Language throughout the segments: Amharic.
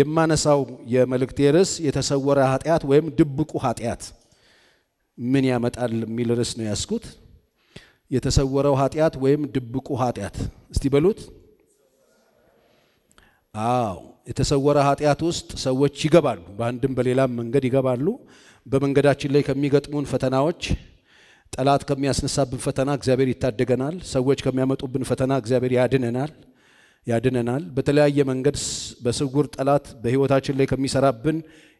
የማነሳው የመልእክቴ ርዕስ የተሰወረ ኃጢአት ወይም ድብቁ ኃጢአት ምን ያመጣል የሚል ርዕስ ነው ያስኩት። የተሰወረው ኃጢአት ወይም ድብቁ ኃጢአት እስቲ በሉት። አዎ የተሰወረ ኃጢአት ውስጥ ሰዎች ይገባሉ፣ በአንድም በሌላም መንገድ ይገባሉ። በመንገዳችን ላይ ከሚገጥሙን ፈተናዎች፣ ጠላት ከሚያስነሳብን ፈተና እግዚአብሔር ይታደገናል። ሰዎች ከሚያመጡብን ፈተና እግዚአብሔር ያድነናል። ያድነናል። በተለያየ መንገድ በስውር ጠላት በህይወታችን ላይ ከሚሰራብን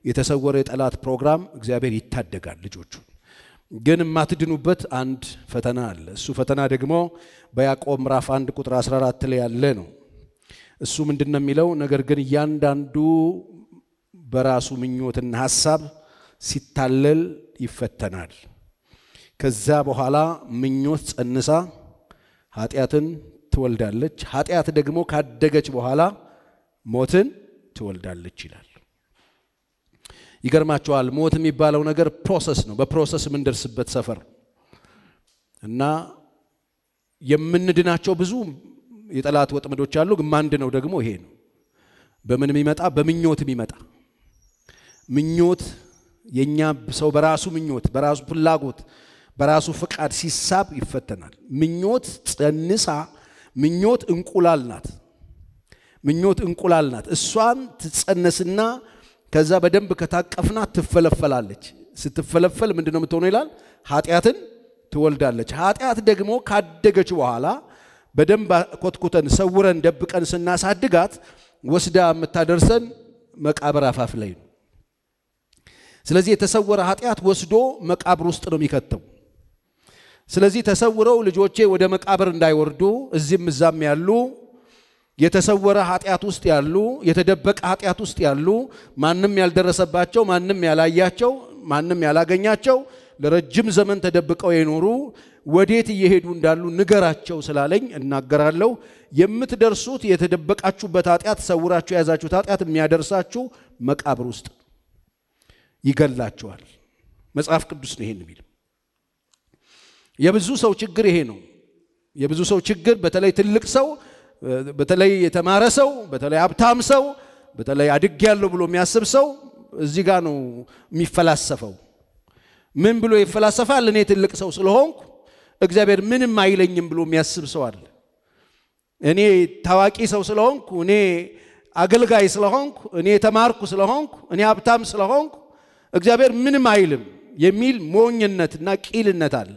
የተሰወረ የጠላት ፕሮግራም እግዚአብሔር ይታደጋል ልጆቹ ግን የማትድኑበት አንድ ፈተና አለ። እሱ ፈተና ደግሞ በያዕቆብ ምዕራፍ 1 ቁጥር 14 ላይ ያለ ነው። እሱ ምንድን ነው የሚለው? ነገር ግን እያንዳንዱ በራሱ ምኞትና ሀሳብ ሲታለል ይፈተናል። ከዛ በኋላ ምኞት ጸንሳ ኃጢአትን ትወልዳለች፣ ኃጢአት ደግሞ ካደገች በኋላ ሞትን ትወልዳለች ይላል። ይገርማቸዋል። ሞት የሚባለው ነገር ፕሮሰስ ነው። በፕሮሰስ የምንደርስበት ሰፈር እና የምንድናቸው ብዙ የጠላት ወጥመዶች አሉ። ማንድ ነው ደግሞ ይሄ ነው። በምን የሚመጣ በምኞት የሚመጣ ምኞት የእኛ ሰው በራሱ ምኞት፣ በራሱ ፍላጎት፣ በራሱ ፍቃድ ሲሳብ ይፈተናል። ምኞት ጸንሳ ምኞት እንቁላል ናት። ምኞት እንቁላል ናት። እሷን ትጸነስና ከዛ በደንብ ከታቀፍናት ትፈለፈላለች። ስትፈለፈል ምንድን ነው የምትሆነው ይላል? ኃጢአትን ትወልዳለች። ኃጢአት ደግሞ ካደገች በኋላ በደንብ ኮትኩተን ሰውረን ደብቀን ስናሳድጋት ወስዳ የምታደርሰን መቃብር አፋፍ ላይ ነው። ስለዚህ የተሰወረ ኃጢአት ወስዶ መቃብር ውስጥ ነው የሚከተው። ስለዚህ ተሰውረው ልጆቼ ወደ መቃብር እንዳይወርዱ እዚህም እዛም ያሉ የተሰወረ ኃጢአት ውስጥ ያሉ የተደበቀ ኃጢአት ውስጥ ያሉ ማንም ያልደረሰባቸው ማንም ያላያቸው ማንም ያላገኛቸው ለረጅም ዘመን ተደብቀው የኖሩ ወዴት እየሄዱ እንዳሉ ንገራቸው ስላለኝ እናገራለሁ። የምትደርሱት የተደበቃችሁበት ኃጢአት፣ ሰውራችሁ የያዛችሁት ኃጢአት የሚያደርሳችሁ መቃብር ውስጥ ይገላችኋል። መጽሐፍ ቅዱስ ነው ይሄን የሚል የብዙ ሰው ችግር ይሄ ነው። የብዙ ሰው ችግር በተለይ ትልቅ ሰው፣ በተለይ የተማረ ሰው፣ በተለይ ሀብታም ሰው፣ በተለይ አድግ ያለው ብሎ የሚያስብ ሰው እዚህ ጋር ነው የሚፈላሰፈው። ምን ብሎ ይፈላሰፋል? እኔ ትልቅ ሰው ስለሆንኩ እግዚአብሔር ምንም አይለኝም ብሎ የሚያስብ ሰው አለ። እኔ ታዋቂ ሰው ስለሆንኩ፣ እኔ አገልጋይ ስለሆንኩ፣ እኔ የተማርኩ ስለሆንኩ፣ እኔ ሀብታም ስለሆንኩ እግዚአብሔር ምንም አይልም የሚል ሞኝነትና ቂልነት አለ።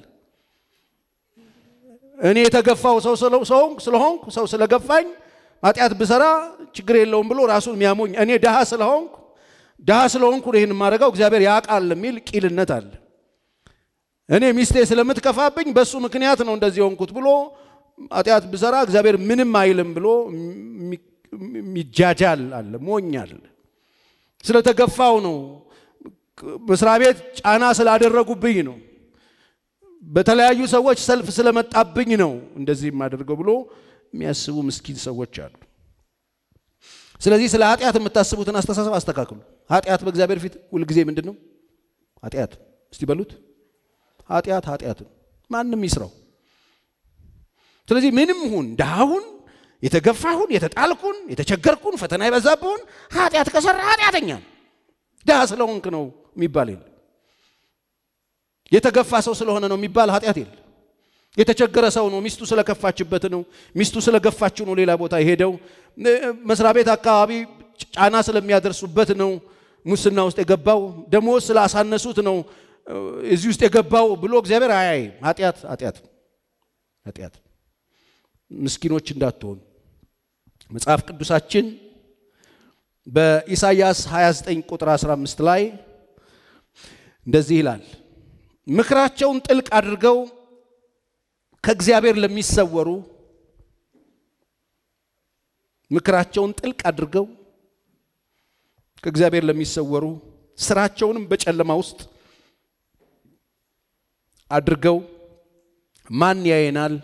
እኔ የተገፋው ሰው ስለሆንኩ ሰው ስለገፋኝ ኃጢአት ብሰራ ችግር የለውም ብሎ ራሱን የሚያሞኝ እኔ ድሃ ስለሆንኩ ድሃ ስለሆንኩ ይህን የማደርገው እግዚአብሔር ያውቃል የሚል ቂልነት አለ። እኔ ሚስቴ ስለምትከፋብኝ በእሱ ምክንያት ነው እንደዚህ የሆንኩት ብሎ ኃጢአት ብሰራ እግዚአብሔር ምንም አይልም ብሎ ሚጃጃል አለ፣ ሞኝ አለ። ስለተገፋው ነው። መስሪያ ቤት ጫና ስላደረጉብኝ ነው። በተለያዩ ሰዎች ሰልፍ ስለመጣብኝ ነው እንደዚህ የማደርገው ብሎ የሚያስቡ ምስኪን ሰዎች አሉ። ስለዚህ ስለ ኃጢአት የምታስቡትን አስተሳሰብ አስተካክሉ። ኃጢአት በእግዚአብሔር ፊት ሁልጊዜ ምንድን ነው? ኃጢአት እስቲ በሉት። ኃጢአት ኃጢአት ማንም ይስራው። ስለዚህ ምንም ሁን ድሃሁን፣ የተገፋሁን፣ የተጣልኩን፣ የተቸገርኩን፣ ፈተና የበዛብሁን ኃጢአት ከሰራ ኃጢአተኛ ድሃ ስለሆንክ ነው የሚባል የለም። የተገፋ ሰው ስለሆነ ነው የሚባል ኃጢአት የለ። የተቸገረ ሰው ነው ሚስቱ ስለከፋችበት ነው ሚስቱ ስለገፋችው ነው ሌላ ቦታ የሄደው። መስሪያ ቤት አካባቢ ጫና ስለሚያደርሱበት ነው ሙስና ውስጥ የገባው። ደሞዝ ስላሳነሱት ነው እዚህ ውስጥ የገባው ብሎ እግዚአብሔር አያይ። ኃጢአት ኃጢአት ኃጢአት ምስኪኖች እንዳትሆኑ መጽሐፍ ቅዱሳችን በኢሳይያስ 29 ቁጥር 15 ላይ እንደዚህ ይላል ምክራቸውን ጥልቅ አድርገው ከእግዚአብሔር ለሚሰወሩ ምክራቸውን ጥልቅ አድርገው ከእግዚአብሔር ለሚሰወሩ ስራቸውንም በጨለማ ውስጥ አድርገው ማን ያየናል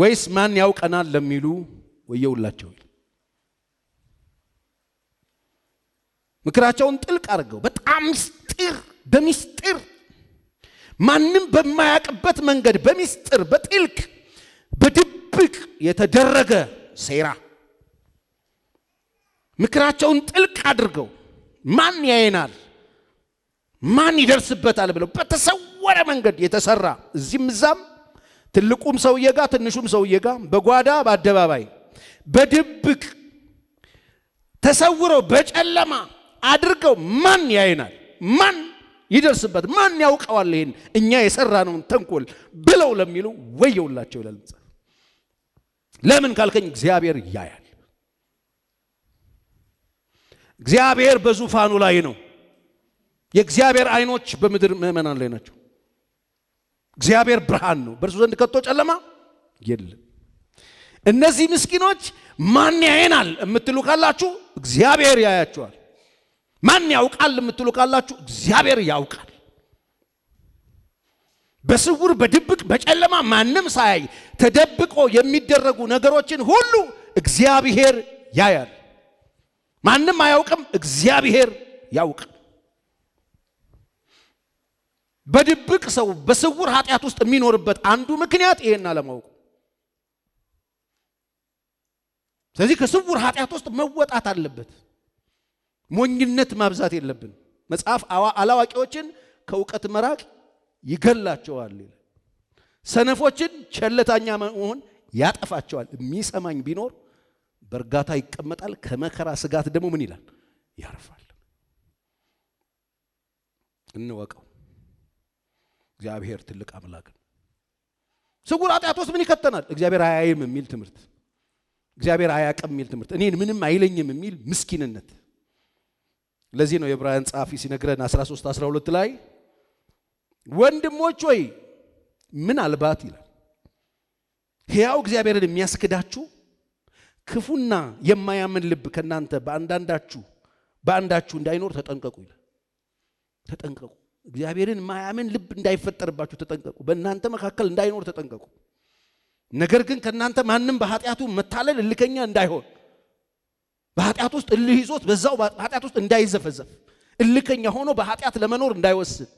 ወይስ ማን ያውቀናል ለሚሉ ወየውላቸው ምክራቸውን ጥልቅ አድርገው በጣም ምስጢር በሚስጢር ማንም በማያውቅበት መንገድ በሚስጢር በጥልቅ በድብቅ የተደረገ ሴራ ምክራቸውን ጥልቅ አድርገው ማን ያየናል ማን ይደርስበታል ብለው በተሰወረ መንገድ የተሰራ እዚህም እዛም ትልቁም ሰውዬ ጋ ትንሹም ሰውዬ ጋር በጓዳ በአደባባይ በድብቅ ተሰውረው በጨለማ አድርገው ማን ያየናል ማን ይደርስበት፣ ማን ያውቀዋል? ይሄን እኛ የሰራነውን ተንኮል ብለው ለሚሉ ወየውላቸው ይላል መጽሐፍ። ለምን ካልከኝ እግዚአብሔር ያያል። እግዚአብሔር በዙፋኑ ላይ ነው። የእግዚአብሔር አይኖች በምድር ምእመናን ላይ ናቸው። እግዚአብሔር ብርሃን ነው፣ በእርሱ ዘንድ ከቶ ጨለማ የለም። እነዚህ ምስኪኖች ማን ያየናል የምትሉ ካላችሁ እግዚአብሔር ያያቸዋል። ማን ያውቃል የምትሉ ካላችሁ እግዚአብሔር ያውቃል። በስውር በድብቅ በጨለማ ማንም ሳያይ ተደብቆ የሚደረጉ ነገሮችን ሁሉ እግዚአብሔር ያያል። ማንም አያውቅም፣ እግዚአብሔር ያውቃል። በድብቅ ሰው በስውር ኃጢአት ውስጥ የሚኖርበት አንዱ ምክንያት ይሄን አለማወቁ። ስለዚህ ከስውር ኃጢአት ውስጥ መወጣት አለበት። ሞኝነት ማብዛት የለብን። መጽሐፍ አላዋቂዎችን ከእውቀት መራቅ ይገላቸዋል ሰነፎችን ቸለታኛ መሆን ያጠፋቸዋል። የሚሰማኝ ቢኖር በእርጋታ ይቀመጣል፣ ከመከራ ስጋት ደግሞ ምን ይላል? ያርፋል። እንወቀው፣ እግዚአብሔር ትልቅ አምላክ ነው። ስውር ኃጢአት ውስጥ ምን ይከተናል? እግዚአብሔር አያይም የሚል ትምህርት፣ እግዚአብሔር አያቅም የሚል ትምህርት፣ እኔን ምንም አይለኝም የሚል ምስኪንነት ለዚህ ነው የዕብራውያን ጸሐፊ ሲነግረን 13 12 ላይ ወንድሞች ሆይ ምናልባት ይላል ሕያው እግዚአብሔርን የሚያስክዳችሁ ክፉና የማያምን ልብ ከእናንተ በአንዳንዳችሁ በአንዳችሁ እንዳይኖር ተጠንቀቁ ይላል። ተጠንቀቁ። እግዚአብሔርን ማያምን ልብ እንዳይፈጠርባችሁ ተጠንቀቁ። በእናንተ መካከል እንዳይኖር ተጠንቀቁ። ነገር ግን ከእናንተ ማንም በኃጢአቱ መታለል እልከኛ እንዳይሆን በኃጢአት ውስጥ እልህ ይዞት በዛው በኃጢአት ውስጥ እንዳይዘፈዘፍ እልከኛ ሆኖ በኃጢአት ለመኖር እንዳይወስን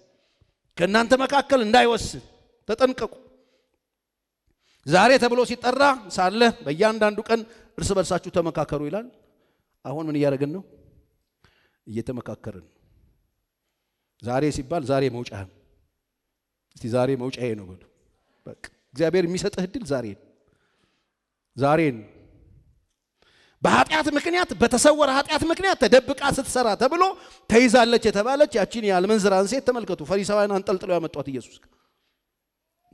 ከእናንተ መካከል እንዳይወስን ተጠንቀቁ። ዛሬ ተብሎ ሲጠራ ሳለ በእያንዳንዱ ቀን እርስ በርሳችሁ ተመካከሩ ይላል። አሁን ምን እያደረግን ነው? እየተመካከርን ዛሬ ሲባል ዛሬ መውጫህም እስቲ ዛሬ መውጫዬ ነው በሉ። እግዚአብሔር የሚሰጥህ እድል ዛሬን ዛሬን በኃጢአት ምክንያት በተሰወረ ኃጢአት ምክንያት ተደብቃ ስትሰራ ተብሎ ተይዛለች የተባለች ያቺን የአልመንዝራን ሴት ተመልከቱ። ፈሪሳውያን አንጠልጥለው ያመጧት ኢየሱስ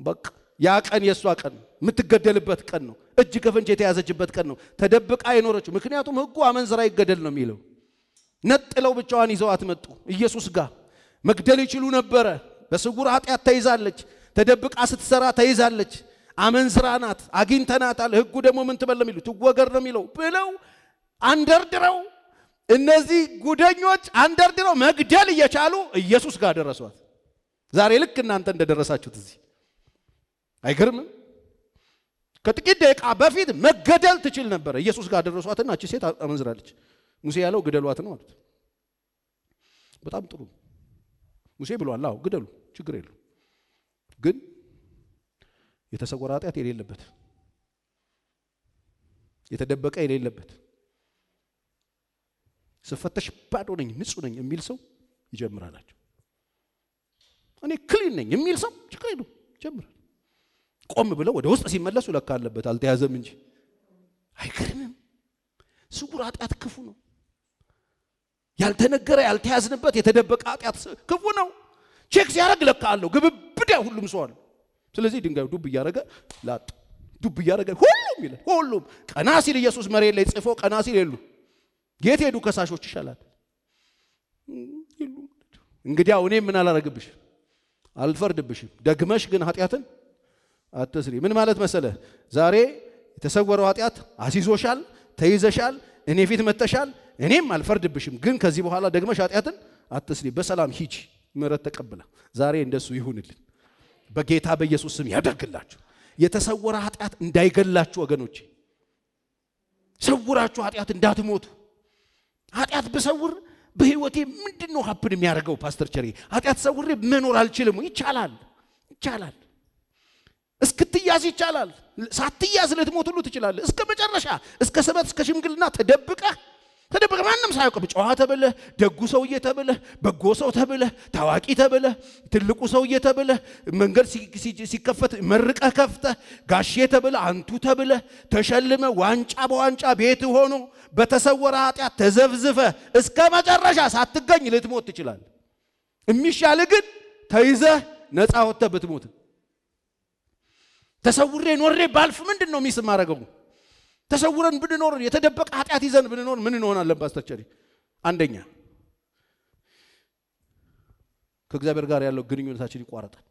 በቃ ያ ቀን የእሷ ቀን የምትገደልበት ቀን ነው። እጅ ከፍንጅ የተያዘችበት ቀን ነው። ተደብቃ የኖረችው ምክንያቱም ህጉ አመንዝራ ይገደል ነው የሚለው። ነጥለው ብቻዋን ይዘዋት መጡ ኢየሱስ ጋር። መግደል ይችሉ ነበረ። በስውር ኃጢአት ተይዛለች። ተደብቃ ስትሰራ ተይዛለች። አመንዝራ ናት፣ አግኝተናታል። ህጉ ደግሞ ምን ትበል የሚሉ ትወገር ነው የሚለው ብለው አንደርድረው እነዚህ ጉደኞች አንደርድረው መግደል እየቻሉ ኢየሱስ ጋር ደረሷት። ዛሬ ልክ እናንተ እንደደረሳችሁት እዚህ አይገርምም? ከጥቂት ደቂቃ በፊት መገደል ትችል ነበረ። ኢየሱስ ጋር ደረሷትና እቺ ሴት አመንዝራለች፣ ሙሴ ያለው ግደሏት ነው አሉት። በጣም ጥሩ ሙሴ ብሏል። አዎ ግደሉ፣ ችግር የለው ግን የተሰወረ ኃጢአት የሌለበት የተደበቀ የሌለበት ስፈተሽ ባዶ ነኝ ንጹህ ነኝ የሚል ሰው ይጀምራላቸው። እኔ ክሊን ነኝ የሚል ሰው ችግር የለም ይጀምራል። ቆም ብለው ወደ ውስጥ ሲመለሱ ለካ አለበት አልተያዘም እንጂ አይገርምም። ስውር ኃጢአት ክፉ ነው። ያልተነገረ ያልተያዝንበት የተደበቀ ኃጢአት ክፉ ነው። ቼክ ሲያደርግ ለካ አለው ግብብዳ ሁሉም ሰው አለው። ስለዚህ ድንጋዩ ዱብ እያደረገ ላጥ ዱብ እያደረገ ሁሉም ይላል። ሁሉም ቀና ሲል ኢየሱስ መሬት ላይ ጽፎ ቀና ሲል የሉ የት ሄዱ ከሳሾች ይሻላል እንግዲያው እኔ ምን አላረግብሽ አልፈርድብሽም። ደግመሽ ግን ኃጢአትን አትስሪ። ምን ማለት መሰለ? ዛሬ የተሰወረው ኃጢአት አሲዞሻል፣ ተይዘሻል፣ እኔ ፊት መተሻል። እኔም አልፈርድብሽም፣ ግን ከዚህ በኋላ ደግመሽ ኃጢአትን አትስሪ። በሰላም ሂጂ፣ ምሕረት ተቀብላ። ዛሬ እንደሱ ይሁንልን። በጌታ በኢየሱስ ስም ያደርግላችሁ። የተሰወረ ኃጢአት እንዳይገላችሁ ወገኖቼ፣ ሰውራችሁ ኃጢአት እንዳትሞቱ። ኃጢአት ብሰውር በህይወቴ ምንድን ነው ሀፕን የሚያደርገው? ፓስተር ቸሪ ኃጢአት ሰውሬ መኖር አልችልም። ይቻላል፣ ይቻላል። እስክትያዝ ይቻላል። ሳትያዝ ልትሞት ሁሉ ትችላለህ። እስከ መጨረሻ እስከ ሰበት እስከ ሽምግልና ተደብቀህ ተደብቀ ማንም ሳያውቅ ጨዋ ተብለህ ደጉ ሰውዬ ተብለህ በጎ ሰው ተብለህ ታዋቂ ተብለህ ትልቁ ሰውዬ ተብለህ መንገድ ሲከፈት መርቀ ከፍተ ጋሼ ተብለህ አንቱ ተብለህ ተሸልመ ዋንጫ በዋንጫ ቤት ሆኖ በተሰወረ ኃጢአት ተዘብዝፈ እስከ መጨረሻ ሳትገኝ ልትሞት ትችላል። የሚሻል ግን ተይዘህ ነፃ ወጥተህ ብትሞት ተሰውሬ ኖሬ ባልፍ ምንድን ነው ሚስ የማደርገው? ተሰውረን ብንኖር የተደበቀ ኃጢአት ይዘን ብንኖር ምን እንሆናለን? ፓስተር አንደኛ ከእግዚአብሔር ጋር ያለው ግንኙነታችን ይቋረጣል።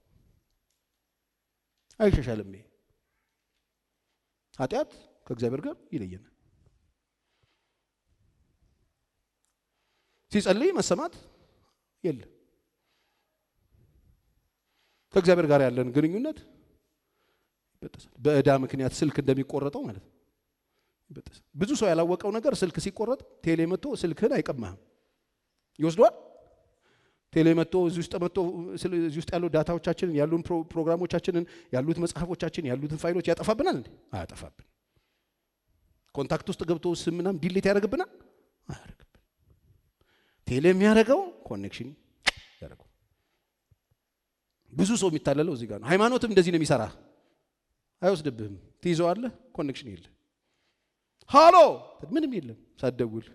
አይሻሻልም። ይሄ ኃጢአት ከእግዚአብሔር ጋር ይለየናል። ሲጸልይ መሰማት የለም። ከእግዚአብሔር ጋር ያለን ግንኙነት ይበጠሳል። በእዳ ምክንያት ስልክ እንደሚቆረጠው ማለት ነው። ብዙ ሰው ያላወቀው ነገር ስልክ ሲቆረጥ ቴሌ መጥቶ ስልክህን አይቀማህም፣ ይወስዷል። ቴሌ መጥቶ እዚህ ውስጥ መጥቶ እዚህ ውስጥ ያሉ ዳታዎቻችንን ያሉን ፕሮግራሞቻችንን ያሉት መጽሐፎቻችን ያሉትን ፋይሎች ያጠፋብናል እንዴ? አያጠፋብን። ኮንታክት ውስጥ ገብቶ ስም ምናምን ዲሌት ያደርግብናል? አያደርግብን። ቴሌ የሚያደርገው ኮኔክሽን ያደርገው። ብዙ ሰው የሚታለለው እዚህ ጋር ነው። ሃይማኖትም እንደዚህ ነው የሚሰራ። አይወስድብህም፣ ትይዘዋለህ። ኮኔክሽን የለህ ሃሎ ምንም የለም ሳደውል።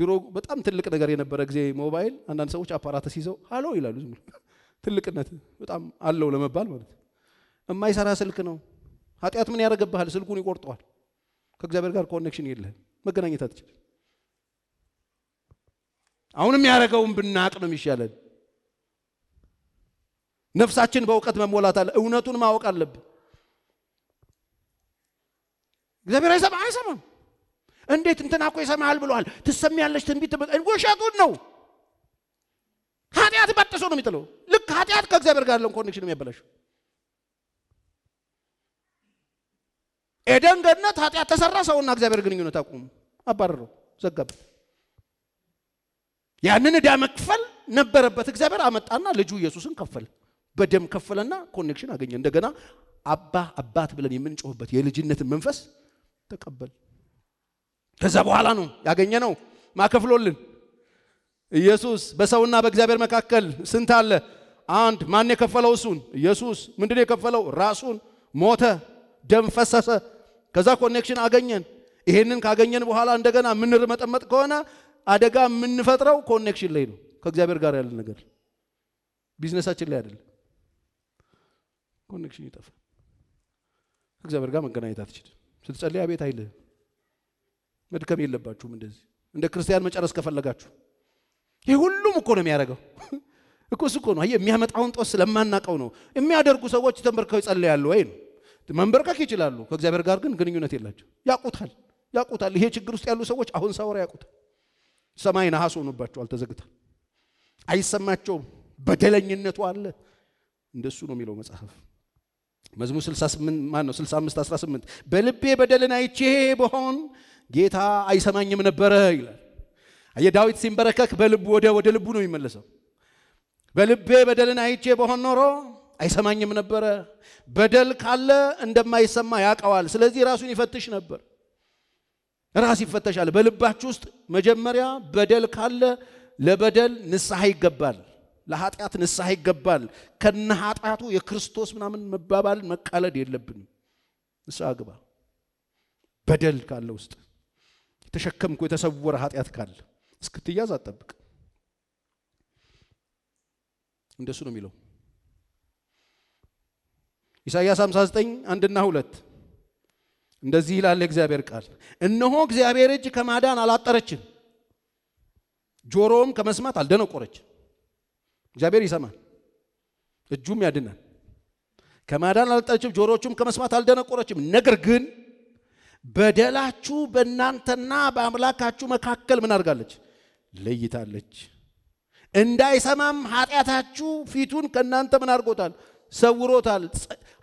ድሮ በጣም ትልቅ ነገር የነበረ ጊዜ ሞባይል አንዳንድ ሰዎች አፓራተስ ይዘው ሃሎ ይላሉ። ዝም ትልቅነት በጣም አለው ለመባል ማለት የማይሰራ ስልክ ነው። ኃጢአት ምን ያደረገብሃል? ስልኩን ይቆርጠዋል። ከእግዚአብሔር ጋር ኮኔክሽን የለህም። መገናኘት አትችል አሁንም ያደረገውን ብናቅ ነው የሚሻለን። ነፍሳችን በእውቀት መሞላት አለ። እውነቱን ማወቅ አለብን። እግዚአብሔር አይሰማ አይሰማም እንዴት እንትና እኮ ይሰማል ብለዋል ትሰሚያለሽ ትንቢት ውሸቱን ነው ኃጢአት በጥሶ ነው የሚጥለው ልክ ኃጢአት ከእግዚአብሔር ጋር ያለውን ኮኔክሽን የሚያበላሸው ኤደን ገነት ኃጢአት ተሰራ ሰውና እግዚአብሔር ግንኙነት አቁሙ አባረረው ዘጋበት ያንን ዕዳ መክፈል ነበረበት እግዚአብሔር አመጣና ልጁ ኢየሱስን ከፈል በደም ከፈለና ኮኔክሽን አገኘ እንደገና አባ አባት ብለን የምንጮህበት የልጅነትን መንፈስ ተቀበል። ከዛ በኋላ ነው ያገኘ ነው ማከፍሎልን ኢየሱስ በሰውና በእግዚአብሔር መካከል ስንት አለ? አንድ። ማን የከፈለው? እሱን ኢየሱስ። ምንድን የከፈለው? ራሱን። ሞተ፣ ደም ፈሰሰ። ከዛ ኮኔክሽን አገኘን። ይሄንን ካገኘን በኋላ እንደገና የምንርመጠመጥ ከሆነ አደጋ የምንፈጥረው ኮኔክሽን ላይ ነው፣ ከእግዚአብሔር ጋር ያለ ነገር ቢዝነሳችን ላይ አይደለም። ኮኔክሽን ይጠፋ፣ ከእግዚአብሔር ጋር መገናኘት አትችልም። ስትጸልይ አቤት አይልህም። መድከም የለባችሁም እንደዚህ እንደ ክርስቲያን መጨረስ ከፈለጋችሁ ይህ ሁሉም እኮ ነው የሚያደርገው እኮ እሱ እኮ ነው አየህ፣ የሚያመጣውን ጦስ ስለማናቀው ነው። የሚያደርጉ ሰዎች ተንበርከው ይጸልያሉ ወይ ነው መንበርከክ ይችላሉ፣ ከእግዚአብሔር ጋር ግን ግንኙነት የላቸው። ያቁታል ያቁታል። ይሄ ችግር ውስጥ ያሉ ሰዎች አሁን ሳወራ ያቁታል። ሰማይ ነሐስ ሆኖባቸዋል፣ ተዘግታል፣ አይሰማቸውም። በደለኝነቱ አለ። እንደሱ ነው የሚለው መጽሐፍ። መዝሙር 68 ማን ነው 65 18 በልቤ በደልን አይቼ በሆን ጌታ አይሰማኝም ነበረ ይላል። የዳዊት ሲንበረከክ በልቡ ወደ ወደ ልቡ ነው የሚመለሰው። በልቤ በደልን አይቼ በሆን ኖሮ አይሰማኝም ነበረ። በደል ካለ እንደማይሰማ ያውቀዋል። ስለዚህ ራሱን ይፈትሽ ነበር። ራስ ይፈተሻል። በልባችሁ ውስጥ መጀመሪያ በደል ካለ ለበደል ንስሐ ይገባል። ለኃጢአት ንስሐ ይገባል። ከነ ኃጢአቱ የክርስቶስ ምናምን መባባልን መቃለድ የለብንም። ንስሐ ግባ። በደል ካለ ውስጥ የተሸከምኩ የተሰወረ ኃጢአት ካለ እስክትያዝ አጠብቅ። እንደሱ ነው የሚለው ኢሳይያስ 59 አንድና ሁለት እንደዚህ ይላል የእግዚአብሔር ቃል፣ እነሆ እግዚአብሔር እጅ ከማዳን አላጠረችም፣ ጆሮም ከመስማት አልደነቆረችም። እግዚአብሔር ይሰማል፣ እጁም ያድናል። ከማዳን አልጠችም፣ ጆሮቹም ከመስማት አልደነቆረችም። ነገር ግን በደላችሁ በእናንተና በአምላካችሁ መካከል ምን አድርጋለች? ለይታለች። እንዳይሰማም ኃጢአታችሁ ፊቱን ከእናንተ ምን አድርጎታል? ሰውሮታል።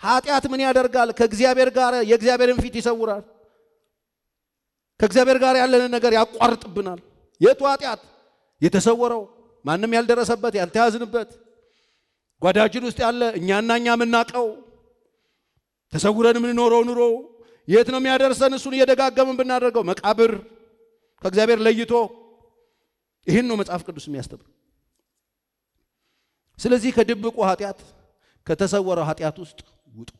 ኃጢአት ምን ያደርጋል? ከእግዚአብሔር ጋር የእግዚአብሔርን ፊት ይሰውራል። ከእግዚአብሔር ጋር ያለንን ነገር ያቋርጥብናል። የቱ ኃጢአት? የተሰወረው ማንም ያልደረሰበት ያልተያዝንበት ጓዳችን ውስጥ ያለ እኛና እኛ የምናቀው ተሰውረን የምንኖረው ኑሮ የት ነው የሚያደርሰን? እሱን እየደጋገምን ብናደርገው መቃብር ከእግዚአብሔር ለይቶ ይህን ነው መጽሐፍ ቅዱስ የሚያስተምር። ስለዚህ ከድብቁ ኃጢአት ከተሰወረው ኃጢአት ውስጥ ውጡ።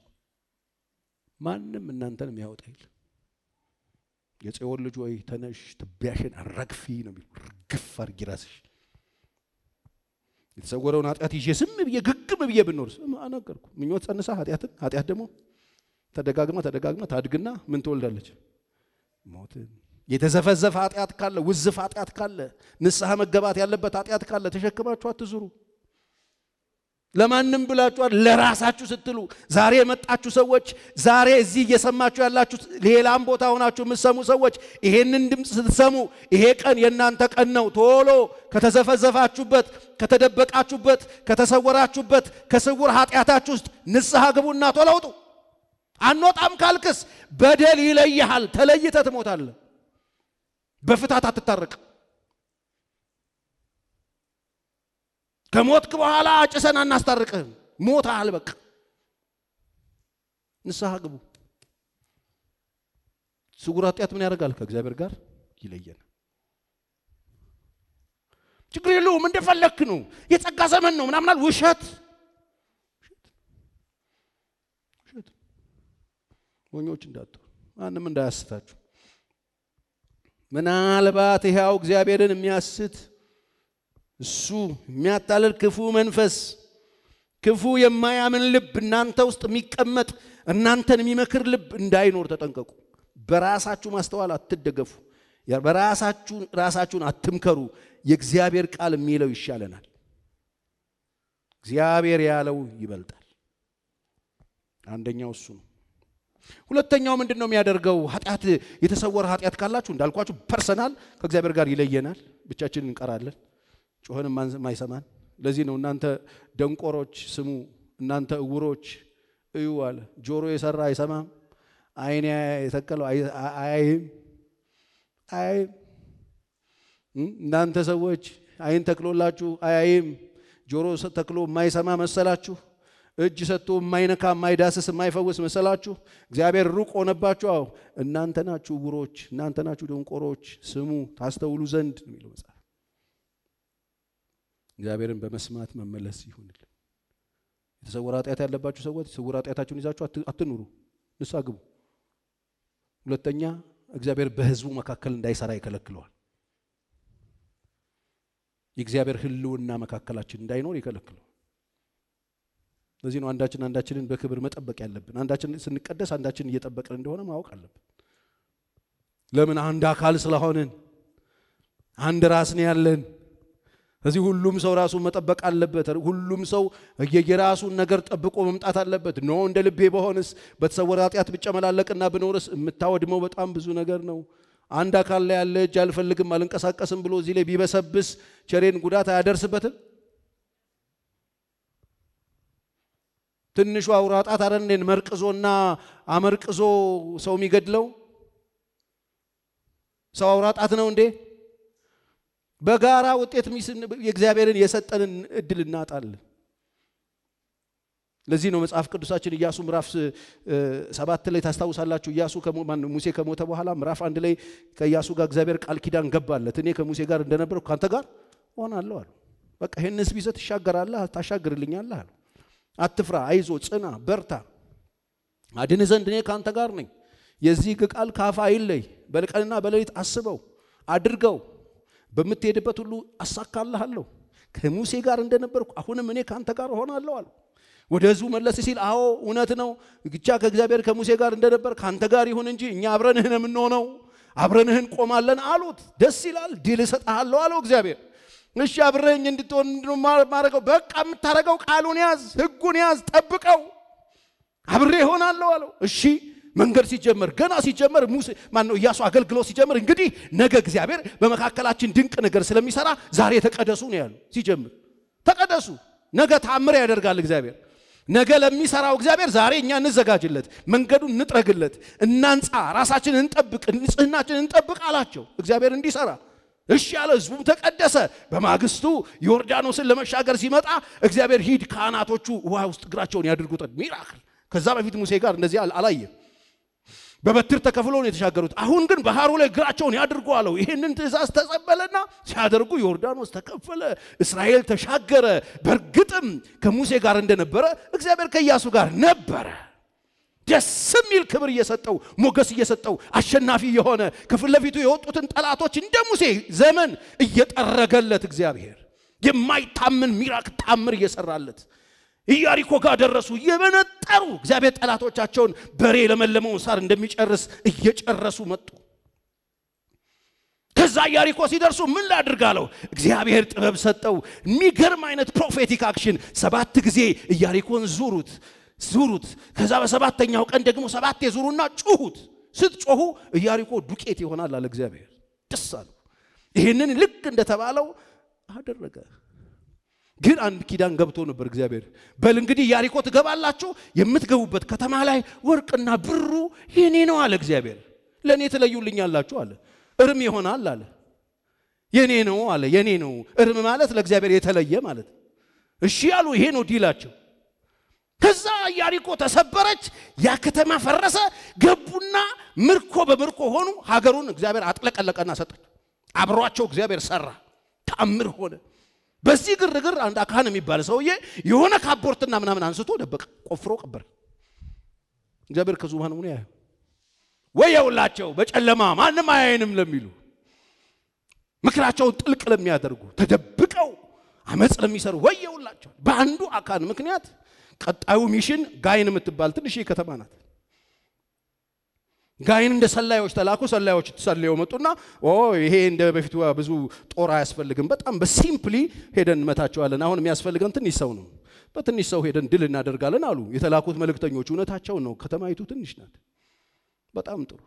ማንም እናንተን የሚያወጣ የለም። የጽዮን ልጅ ወይ ተነሽ፣ ትቢያሽን አረግፊ ነው የሚል ርግፍ ራስሽ የተሰወረውን ኃጢአት ይዤ ስም ብዬ ግግም ብዬ ብኖር አናገርኩ ምኞት ጸንሳ ኃጢአትን ኃጢአት ደግሞ ተደጋግማ ተደጋግማ ታድግና ምን ትወልዳለች? ሞትን። የተዘፈዘፈ ኃጢአት ካለ ውዝፍ ኃጢአት ካለ ንስሐ መገባት ያለበት ኃጢአት ካለ ተሸክማችሁ አትዙሩ። ለማንም ብላችኋል፣ ለራሳችሁ ስትሉ ዛሬ የመጣችሁ ሰዎች፣ ዛሬ እዚህ እየሰማችሁ ያላችሁ፣ ሌላም ቦታ ሆናችሁ የምትሰሙ ሰዎች ይሄንን ድምፅ ስትሰሙ ይሄ ቀን የእናንተ ቀን ነው። ቶሎ ከተዘፈዘፋችሁበት፣ ከተደበቃችሁበት፣ ከተሰወራችሁበት ከስውር ኃጢአታችሁ ውስጥ ንስሐ ግቡና ቶሎ ውጡ። አንወጣም ካልክስ በደል ይለይሃል፣ ተለይተ ትሞታለህ። በፍታት አትታረቅም። ከሞትክ በኋላ አጭሰን አናስታርቅህም። ሞትሃል። በቃ ንስሐ ግቡ። ስጉር ኃጢአት ምን ያደርጋል? ከእግዚአብሔር ጋር ይለየን። ችግር የለውም እንደፈለክ ነው፣ የጸጋ ዘመን ነው ምናምናል። ውሸት ሞኞች እንዳትሆኑ፣ ማንም እንዳያስታችሁ። ምናልባት ይኸው እግዚአብሔርን የሚያስት እሱ የሚያታልል ክፉ መንፈስ ክፉ የማያምን ልብ እናንተ ውስጥ የሚቀመጥ እናንተን የሚመክር ልብ እንዳይኖር ተጠንቀቁ። በራሳችሁ ማስተዋል አትደገፉ። በራሳችሁ ራሳችሁን አትምከሩ። የእግዚአብሔር ቃል የሚለው ይሻለናል። እግዚአብሔር ያለው ይበልጣል። አንደኛው እሱ ነው። ሁለተኛው ምንድን ነው የሚያደርገው? ኃጢአት የተሰወረ ኃጢአት ካላችሁ እንዳልኳችሁ ፐርሰናል ከእግዚአብሔር ጋር ይለየናል፣ ብቻችን እንቀራለን። ጮኸን ማይሰማን። ለዚህ ነው እናንተ ደንቆሮች ስሙ፣ እናንተ እውሮች እዩ አለ። ጆሮ የሰራ አይሰማም፣ አይን የተከለው አያይም አያይም። እናንተ ሰዎች አይን ተክሎላችሁ አያይም፣ ጆሮ ተክሎ የማይሰማ መሰላችሁ? እጅ ሰጥቶ የማይነካ የማይዳስስ የማይፈውስ መሰላችሁ? እግዚአብሔር ሩቅ ሆነባችሁ። አዎ እናንተ ናችሁ ዕውሮች፣ እናንተ ናችሁ ደንቆሮች፣ ስሙ ታስተውሉ ዘንድ ነው የሚለው መጽሐፍ። እግዚአብሔርን በመስማት መመለስ ይሁንልን። የተሰወረ ኃጢአት ያለባችሁ ሰዎች ስውር ኃጢአታችሁን ይዛችሁ አትኑሩ፣ ንስሐ ግቡ። ሁለተኛ እግዚአብሔር በህዝቡ መካከል እንዳይሰራ ይከለክለዋል። የእግዚአብሔር ህልውና መካከላችን እንዳይኖር ይከለክለዋል። ለዚህ ነው አንዳችን አንዳችንን በክብር መጠበቅ ያለብን። አንዳችን ስንቀደስ አንዳችን እየጠበቅን እንደሆነ ማወቅ አለብን። ለምን አንድ አካል ስለሆንን አንድ ራስን ያለን። እዚህ ሁሉም ሰው ራሱን መጠበቅ አለበት። ሁሉም ሰው የራሱን ነገር ጠብቆ መምጣት አለበት። ኖ እንደ ልቤ በሆንስ በተሰወረ ኃጢአት ብጨመላለቅና ብኖርስ የምታወድመው በጣም ብዙ ነገር ነው። አንድ አካል ላይ ያለ እጅ አልፈልግም አልንቀሳቀስም ብሎ እዚህ ላይ ቢበሰብስ ቸሬን ጉዳት አያደርስበትም? ትንሹ አውራ ጣት አረኔን መርቅዞና አመርቅዞ ሰው የሚገድለው ሰው አውራ ጣት ነው እንዴ? በጋራ ውጤት የእግዚአብሔርን የሰጠንን እድል እናጣለን። ለዚህ ነው መጽሐፍ ቅዱሳችን ኢያሱ ምዕራፍ ሰባት ላይ ታስታውሳላችሁ። ኢያሱ ሙሴ ከሞተ በኋላ ምዕራፍ አንድ ላይ ከኢያሱ ጋር እግዚአብሔር ቃል ኪዳን ገባለት። እኔ ከሙሴ ጋር እንደነበረ ከአንተ ጋር እሆናለሁ አሉ። በቃ ይህን ህዝብ ይዘህ ትሻገራለህ፣ ታሻግርልኛለህ አሉ። አትፍራ፣ አይዞ፣ ጽና፣ በርታ፣ አድን ዘንድ እኔ ከአንተ ጋር ነኝ። የዚህ ቃል ካፋ አይለይ፣ በልቀንና በሌሊት አስበው፣ አድርገው በምትሄድበት ሁሉ አሳካልሃለሁ። ከሙሴ ጋር እንደነበርኩ አሁንም እኔ ከአንተ ጋር እሆናለሁ አለው። ወደ ህዝቡ መለስ ሲል አዎ እውነት ነው፣ ግቻ ከእግዚአብሔር ከሙሴ ጋር እንደነበር ከአንተ ጋር ይሁን እንጂ እኛ አብረንህን የምንሆነው አብረንህ እንቆማለን አሉት። ደስ ይላል፣ ድል እሰጥሃለሁ አለው እግዚአብሔር። እሺ አብረኝ እንድትሆን ማድረገው በቃ የምታደርገው ቃሉን ያዝ፣ ህጉን ያዝ፣ ጠብቀው፣ አብሬ እሆናለሁ አለው። እሺ መንገድ ሲጀመር ገና ሲጀመር ሙሴ ማን ነው ኢያሱ አገልግሎት ሲጀምር እንግዲህ ነገ እግዚአብሔር በመካከላችን ድንቅ ነገር ስለሚሰራ ዛሬ ተቀደሱ ነው ያሉ። ሲጀምር ተቀደሱ፣ ነገ ታምር ያደርጋል እግዚአብሔር። ነገ ለሚሰራው እግዚአብሔር ዛሬ እኛ እንዘጋጅለት፣ መንገዱን እንጥረግለት፣ እናንጻ፣ ራሳችንን እንጠብቅ፣ ንጽህናችንን እንጠብቅ አላቸው እግዚአብሔር እንዲሰራ። እሺ ያለ ህዝቡም ተቀደሰ። በማግስቱ ዮርዳኖስን ለመሻገር ሲመጣ እግዚአብሔር ሂድ ካህናቶቹ ውሃ ውስጥ እግራቸውን ያድርጉጠን ሚራክል ከዛ በፊት ሙሴ ጋር እንደዚህ አላየም። በበትር ተከፍሎ ነው የተሻገሩት። አሁን ግን ባህሩ ላይ እግራቸውን ያድርጉ አለው። ይህንን ትእዛዝ ተጸበለና ሲያደርጉ ዮርዳኖስ ተከፈለ፣ እስራኤል ተሻገረ። በእርግጥም ከሙሴ ጋር እንደነበረ እግዚአብሔር ከኢያሱ ጋር ነበረ። ደስ የሚል ክብር እየሰጠው ሞገስ እየሰጠው አሸናፊ የሆነ ከፊት ለፊቱ የወጡትን ጠላቶች እንደ ሙሴ ዘመን እየጠረገለት እግዚአብሔር የማይታምን ሚራክ ታምር እየሰራለት ኢያሪኮ ጋር ደረሱ። የመነጠሩ እግዚአብሔር ጠላቶቻቸውን በሬ ለመለመውን ሳር እንደሚጨርስ እየጨረሱ መጡ። ከዛ ኢያሪኮ ሲደርሱ ምን ላድርግ እግዚአብሔር ጥበብ ሰጠው። የሚገርም አይነት ፕሮፌቲክ አክሽን። ሰባት ጊዜ ኢያሪኮን ዙሩት ዙሩት። ከዛ በሰባተኛው ቀን ደግሞ ሰባቴ ዙሩና ጩሁት። ስትጮሁ ኢያሪኮ ዱቄት ይሆናል አለ እግዚአብሔር። ደስ አሉ። ይህንን ልክ እንደተባለው አደረገ። ግን አንድ ኪዳን ገብቶ ነበር እግዚአብሔር። በል እንግዲህ ያሪኮ ትገባላችሁ፣ የምትገቡበት ከተማ ላይ ወርቅና ብሩ የኔ ነው አለ እግዚአብሔር። ለእኔ ትለዩልኛላችሁ አለ። እርም ይሆናል አለ። የኔ ነው አለ። የኔ ነው። እርም ማለት ለእግዚአብሔር የተለየ ማለት። እሺ ያሉ፣ ይሄ ነው ዲላቸው። ከዛ ያሪኮ ተሰበረች፣ ያ ከተማ ፈረሰ። ገቡና ምርኮ በምርኮ ሆኑ። ሀገሩን እግዚአብሔር አጥለቀለቀና ሰጠች። አብሯቸው እግዚአብሔር ሰራ። ተአምር ሆነ። በዚህ ግርግር አንድ አካህን የሚባል ሰውዬ የሆነ ካፖርትና ምናምን አንስቶ ደበቀ፣ ቆፍሮ ቀበር። እግዚአብሔር ከዙፋን ሆኖ ያየው። ወየውላቸው በጨለማ ማንም አያይንም ለሚሉ ምክራቸውን ጥልቅ ለሚያደርጉ ተደብቀው አመፅ ለሚሰሩ ወየውላቸው። በአንዱ አካን ምክንያት ቀጣዩ ሚሽን ጋይን የምትባል ትንሽ ከተማ ናት። ጋይን እንደ ሰላዮች ተላኩ። ሰላዮች ተሰልየው መጡና ይሄ እንደ በፊቱ ብዙ ጦር አያስፈልግም፣ በጣም በሲምፕሊ ሄደን እንመታቸዋለን። አሁን የሚያስፈልገን ትንሽ ሰው ነው። በትንሽ ሰው ሄደን ድል እናደርጋለን አሉ የተላኩት መልእክተኞች። እውነታቸው ነው። ከተማይቱ ትንሽ ናት። በጣም ጥሩ።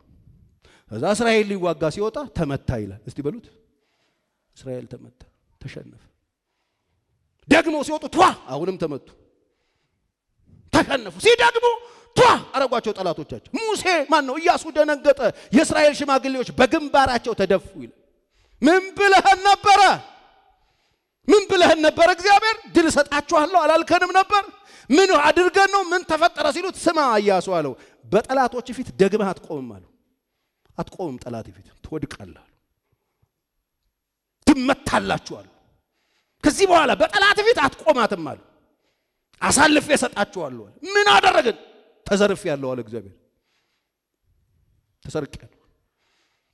ከዛ እስራኤል ሊዋጋ ሲወጣ ተመታ ይላል። እስቲ በሉት፣ እስራኤል ተመታ፣ ተሸነፈ። ደግሞ ሲወጡ ቷ አሁንም ተመቱ፣ ተሸነፉ። ሲደግሙ ቧ አረጓቸው ጠላቶቻቸው። ሙሴ ማን ነው? ኢያሱ ደነገጠ። የእስራኤል ሽማግሌዎች በግንባራቸው ተደፉ ይል ምን ብለህን ነበረ? ምን ብለህን ነበረ? እግዚአብሔር ድል እሰጣችኋለሁ አላልከንም ነበር? ምን አድርገን ነው? ምን ተፈጠረ ሲሉት፣ ስማ ኢያሱ አለው፣ በጠላቶች ፊት ደግመህ አትቆምም አሉ። አትቆምም ጠላት ፊት ትወድቃለህ ትመታላችሁ አሉ። ከዚህ በኋላ በጠላት ፊት አትቆማትም አሉ። አሳልፌ እሰጣችኋለሁ። ምን አደረግን? ተዘርፍ ያለው አለ እግዚአብሔር። ተሰርቅ ያለው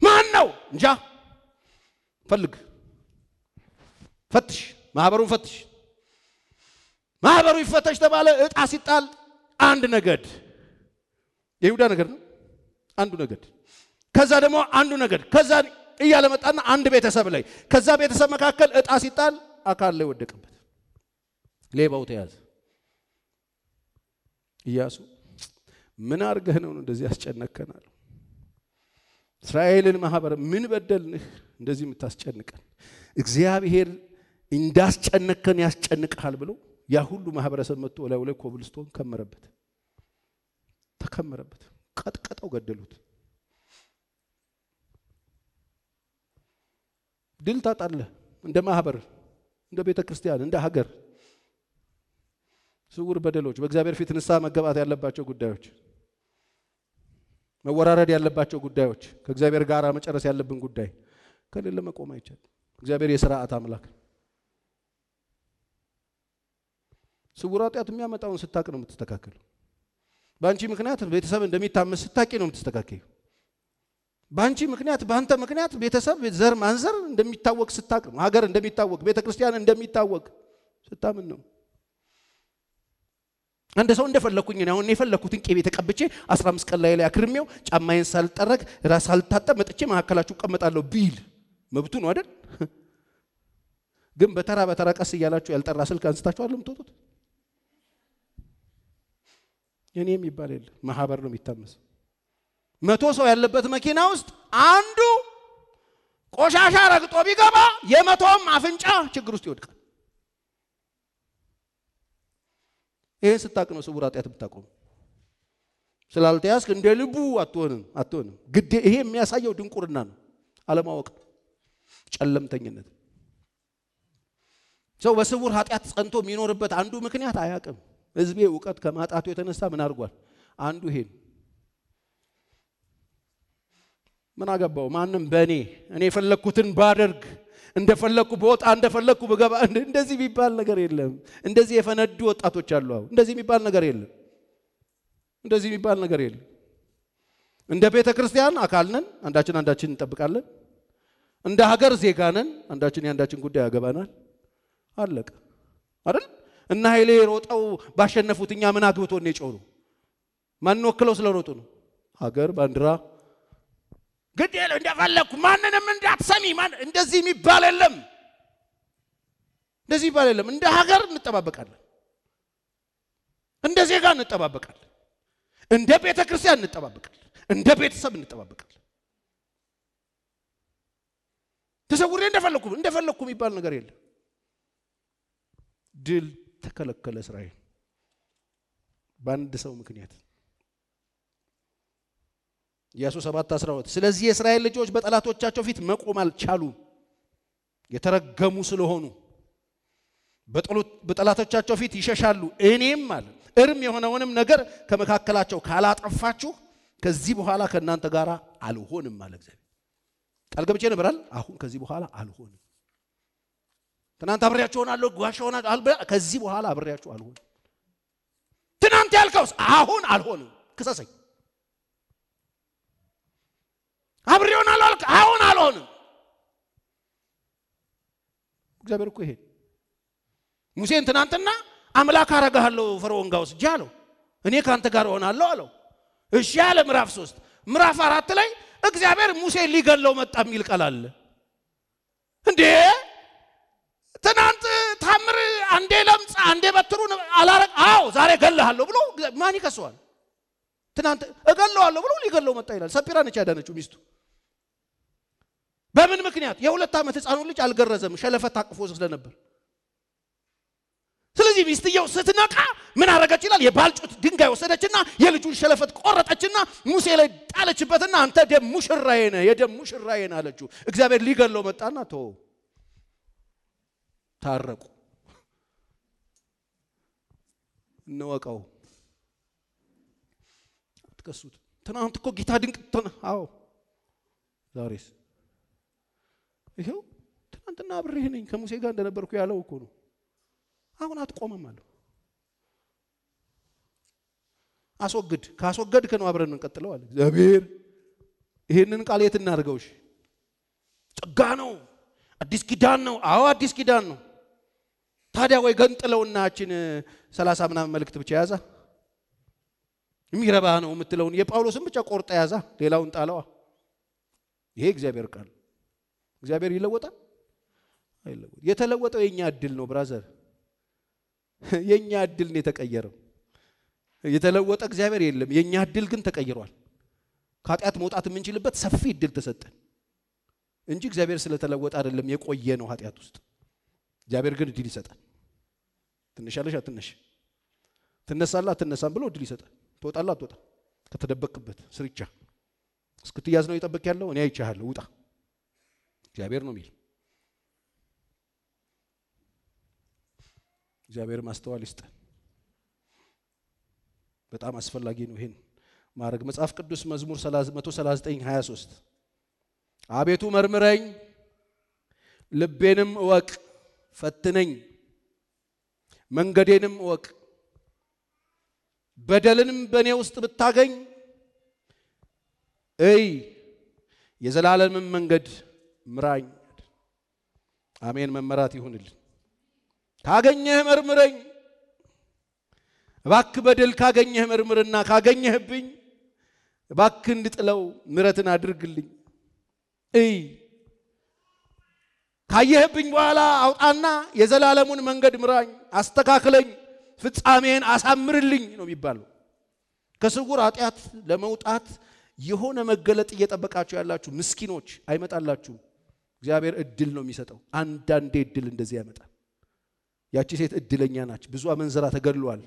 ማን ነው? እንጃ። ፈልግ፣ ፈትሽ፣ ማህበሩን ፈትሽ። ማህበሩ ይፈተሽ ተባለ። እጣ ሲጣል አንድ ነገድ የይሁዳ ነገድ ነው፣ አንዱ ነገድ ከዛ ደግሞ አንዱ ነገድ ከዛ እያለ መጣና አንድ ቤተሰብ ላይ ከዛ ቤተሰብ መካከል እጣ ሲጣል አካል ላይ ወደቀበት፣ ሌባው ተያዘ። ኢያሱ ምን አድርገህ ነው እንደዚህ ያስጨነከናል? እስራኤልን ማህበር ምን በደልንህ እንደዚህ የምታስጨንቀን? እግዚአብሔር እንዳስጨነከን ያስጨንቀሃል ብሎ ያ ሁሉ ማህበረሰብ መጥቶ ላዩ ላይ ኮብልስቶን ከመረበት፣ ተከመረበት፣ ቀጥቀጠው፣ ገደሉት። ድል ታጣለህ እንደ ማህበር፣ እንደ ቤተ ክርስቲያን፣ እንደ ሀገር። ስውር በደሎች፣ በእግዚአብሔር ፊት ንስሐ መገባት ያለባቸው ጉዳዮች መወራረድ ያለባቸው ጉዳዮች፣ ከእግዚአብሔር ጋር መጨረስ ያለብን ጉዳይ ከሌለ መቆም አይቻልም። እግዚአብሔር የስርዓት አምላክ ስውር ኃጢአት የሚያመጣውን ስታቅ ነው የምትስተካከል። በአንቺ ምክንያት ቤተሰብ እንደሚታመስ ስታቂ ነው የምትስተካከል። በአንቺ ምክንያት በአንተ ምክንያት ቤተሰብ ዘር ማንዘር እንደሚታወቅ ስታቅ ነው። ሀገር እንደሚታወቅ ቤተ ክርስቲያን እንደሚታወቅ ስታምን ነው። አንድ ሰው እንደፈለኩኝ ነው። አሁን የፈለኩትን ቅቤ ተቀብቼ 15 ቀን ላይ ላይ አክርሜው ጫማዬን ሳልጠረግ ራስ ሳልታጠብ መጥቼ መካከላችሁ እቀመጣለሁ ቢል መብቱ ነው አይደል? ግን በተራ በተራ ቀስ እያላችሁ ያልጠራ ስልክ አንስታችሁ አለም ትወጡት። እኔ የሚባል የለም። ማህበር ነው የሚታመስ። መቶ ሰው ያለበት መኪና ውስጥ አንዱ ቆሻሻ ረግጦ ቢገባ የመቶም አፍንጫ ችግር ውስጥ ይወድቃል። ይሄ ስታቅ ነው ስውር ኃጢአት የምታቆም። ስላልተያዝክ እንደ ልቡ አትሆንም አትሆንም። ግዴ ይሄ የሚያሳየው ድንቁርና ነው፣ አለማወቅ፣ ጨለምተኝነት። ሰው በስውር ኃጢአት ጸንቶ የሚኖርበት አንዱ ምክንያት አያቅም። ህዝቤ እውቀት ከማጣቱ የተነሳ ምን አድርጓል? አንዱ ይሄ ምን አገባው ማንም በእኔ እኔ የፈለግኩትን ባደርግ እንደፈለግኩ በወጣ እንደፈለግኩ በገባ እንደዚህ የሚባል ነገር የለም። እንደዚህ የፈነዱ ወጣቶች አሉ። አሁን እንደዚህ የሚባል ነገር የለም። እንደዚህ የሚባል ነገር የለም። እንደ ቤተ ክርስቲያን አካል ነን። አንዳችን አንዳችን እንጠብቃለን። እንደ ሀገር ዜጋ ነን። አንዳችን የአንዳችን ጉዳይ ያገባናል። አለቀ አይደል? እና ኃይሌ ሮጠው ባሸነፉት እኛ ምን አግብቶ ነው የጮሩ ወክለው ስለሮጡ ነው ሀገር ባንዲራ ግድ እንደፈለግኩ ማንንም እንዳትሰሚ እንደዚህ የሚባል የለም። እንደዚህ የሚባል የለም። እንደ ሀገር እንጠባበቃለን፣ እንደ ዜጋ እንጠባበቃለን፣ እንደ ቤተ ክርስቲያን እንጠባበቃለን፣ እንደ ቤተሰብ እንጠባበቃለን። ተሰውሬ እንደፈለግኩ እንደፈለግኩ የሚባል ነገር የለም። ድል ተከለከለ እስራኤል በአንድ ሰው ምክንያት ኢያሱ 7 12 ስለዚህ የእስራኤል ልጆች በጠላቶቻቸው ፊት መቆም አልቻሉም፣ የተረገሙ ስለሆኑ በጠላቶቻቸው ፊት ይሸሻሉ። እኔም አለ እርም የሆነውንም ነገር ከመካከላቸው ካላጠፋችሁ ከዚህ በኋላ ከእናንተ ጋር አልሆንም አለ እግዚአብሔር። ቃል ገብቼ ነብራል። አሁን ከዚህ በኋላ አልሆንም። ትናንት አብሬያችሁ ሆናለሁ፣ ጓሻ ሆናለሁ። ከዚህ በኋላ አብሬያችሁ አልሆንም። ትናንት ያልከውስ አሁን አልሆንም፣ ክሰሰኝ አብሬውን አላልክ አሁን አልሆንም። እግዚአብሔር እኮ ይሄ ሙሴን ትናንትና አምላክ አረጋለሁ ፈርዖን ጋር ወስጄ አለው። እኔ ከአንተ ጋር እሆናለሁ አለው። እሺ አለ። ምዕራፍ ሶስት ምዕራፍ አራት ላይ እግዚአብሔር ሙሴን ሊገለው መጣ የሚል ቃል አለ። እንዴ ትናንት ታምር አንዴ ለምጽ አንዴ በትሩ አላረቅ። አዎ ዛሬ እገልሃለሁ ብሎ ማን ይከሰዋል? ትናንት እገለዋለሁ ብሎ ሊገለው መጣ ይላል። ሰጲራ ነች ያዳነችው ሚስቱ። በምን ምክንያት? የሁለት ዓመት ህፃኑ ልጅ አልገረዘም፣ ሸለፈት ታቅፎ ስለነበር። ስለዚህ ሚስትየው ስትነቃ ምን አረገች ይላል? የባልጩት ድንጋይ ወሰደችና የልጁን ሸለፈት ቆረጠችና ሙሴ ላይ ጣለችበትና አንተ ደም ሙሽራዬ ነህ፣ የደም ሙሽራዬ ነህ አለችው። እግዚአብሔር ሊገለው መጣና ቶ ታረቁ። እንወቀው፣ አትከሱት። ትናንት እኮ ጌታ ድንቅ ዛሬስ ይሄው ትናንትና አብሬህ ነኝ ከሙሴ ጋር እንደነበርኩ ያለው እኮ ነው። አሁን አትቆምም አለው። አስወግድ ካስወገድክ ከነው አብረን እንቀጥለው አለ እግዚአብሔር። ይህንን ቃል የት እሺ ጸጋ ነው፣ አዲስ ኪዳን ነው። አዎ አዲስ ኪዳን ነው። ታዲያ ወይ ገንጥለውና ያችን ሰላሳ ምናምን መልእክት ብቻ ያዛ የሚረባ ነው የምትለውን የጳውሎስን ብቻ ቆርጠ ያዛ፣ ሌላውን ጣለዋ። ይሄ እግዚአብሔር ቃል እግዚአብሔር ይለወጣል አይለወጥ። የተለወጠው የእኛ እድል ነው ብራዘር፣ የእኛ እድል ነው የተቀየረው። የተለወጠ እግዚአብሔር የለም። የእኛ እድል ግን ተቀይሯል። ከኃጢአት መውጣት የምንችልበት ሰፊ እድል ተሰጠን እንጂ እግዚአብሔር ስለተለወጠ አይደለም የቆየ ነው ኃጢአት ውስጥ። እግዚአብሔር ግን እድል ይሰጣል። ትነሻለሽ አትነሽ፣ ትነሳላ አትነሳም ብሎ እድል ይሰጣል። ትወጣላ አትወጣ ከተደበቅበት ስርቻ እስክትያዝ ነው የጠበቅ ያለው እኔ አይቻለሁ ውጣ እግዚአብሔር ነው የሚል እግዚአብሔር ማስተዋል ይስጠን። በጣም አስፈላጊ ነው ይህን ማድረግ። መጽሐፍ ቅዱስ መዝሙር 139 23 አቤቱ መርምረኝ፣ ልቤንም እወቅ፣ ፈትነኝ፣ መንገዴንም እወቅ። በደልንም በእኔ ውስጥ ብታገኝ እይ፣ የዘላለምን መንገድ ምራኝ። አሜን። መመራት ይሁንልን። ካገኘህ መርምረኝ እባክ በደል ካገኘህ መርምርና ካገኘህብኝ ባክ እንድጥለው ምረትን አድርግልኝ። እይ ካየህብኝ በኋላ አውጣና የዘላለሙን መንገድ ምራኝ፣ አስተካክለኝ፣ ፍጻሜን አሳምርልኝ ነው የሚባለው። ከስውር ኃጢአት ለመውጣት የሆነ መገለጥ እየጠበቃችሁ ያላችሁ ምስኪኖች አይመጣላችሁም። እግዚአብሔር እድል ነው የሚሰጠው። አንዳንዴ እድል እንደዚህ ያመጣል። ያቺ ሴት እድለኛ ናች። ብዙ አመንዝራ ተገድሏል።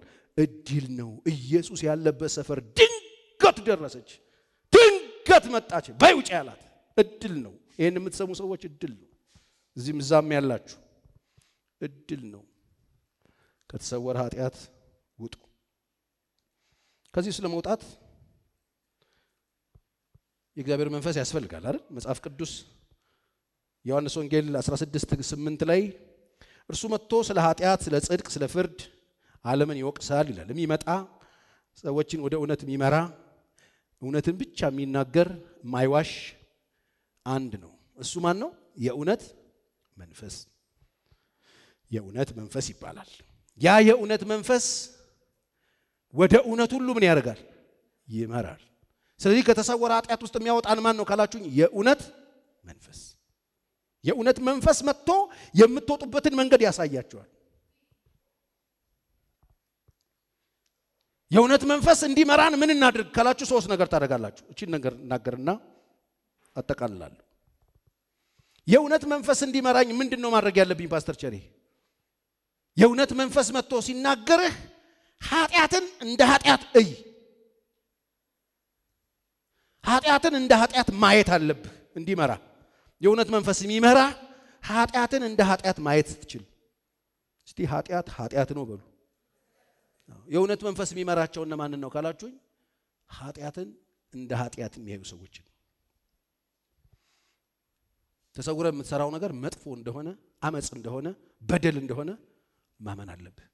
እድል ነው። ኢየሱስ ያለበት ሰፈር ድንገት ደረሰች። ድንገት መጣች። በይ ውጭ ያላት እድል ነው። ይህን የምትሰሙ ሰዎች እድል ነው። እዚህም እዛም ያላችሁ እድል ነው። ከተሰወረ ኃጢአት ውጡ። ከዚህ ስለ መውጣት የእግዚአብሔር መንፈስ ያስፈልጋል አይደል? መጽሐፍ ቅዱስ ዮሐንስ ወንጌል 16 8 ላይ እርሱ መጥቶ ስለ ኃጢአት፣ ስለ ጽድቅ፣ ስለ ፍርድ ዓለምን ይወቅሳል ይላል። የሚመጣ ሰዎችን ወደ እውነት የሚመራ እውነትን ብቻ የሚናገር ማይዋሽ አንድ ነው። እሱ ማን ነው? የእውነት መንፈስ የእውነት መንፈስ ይባላል። ያ የእውነት መንፈስ ወደ እውነት ሁሉ ምን ያደርጋል? ይመራል። ስለዚህ ከተሰወረ ኃጢአት ውስጥ የሚያወጣን ማን ነው ካላችሁኝ፣ የእውነት መንፈስ የእውነት መንፈስ መጥቶ የምትወጡበትን መንገድ ያሳያቸዋል። የእውነት መንፈስ እንዲመራን ምን እናድርግ ካላችሁ ሶስት ነገር ታደርጋላችሁ። እቺን ነገር እናገርና አጠቃልላለሁ። የእውነት መንፈስ እንዲመራኝ ምንድን ነው ማድረግ ያለብኝ ፓስተር ቸሪ? የእውነት መንፈስ መጥቶ ሲናገርህ ኃጢአትን እንደ ኃጢአት እይ። ኃጢአትን እንደ ኃጢአት ማየት አለብህ እንዲመራ የእውነት መንፈስ የሚመራ ኃጢአትን እንደ ኃጢአት ማየት ስትችል እስቲ ኃጢአት ኃጢአት ነው በሉ። የእውነት መንፈስ የሚመራቸው እነማንን ነው ካላችሁኝ፣ ኃጢአትን እንደ ኃጢአት የሚያዩ ሰዎችን ተሰውረ የምትሰራው ነገር መጥፎ እንደሆነ አመፅ እንደሆነ በደል እንደሆነ ማመን አለብህ።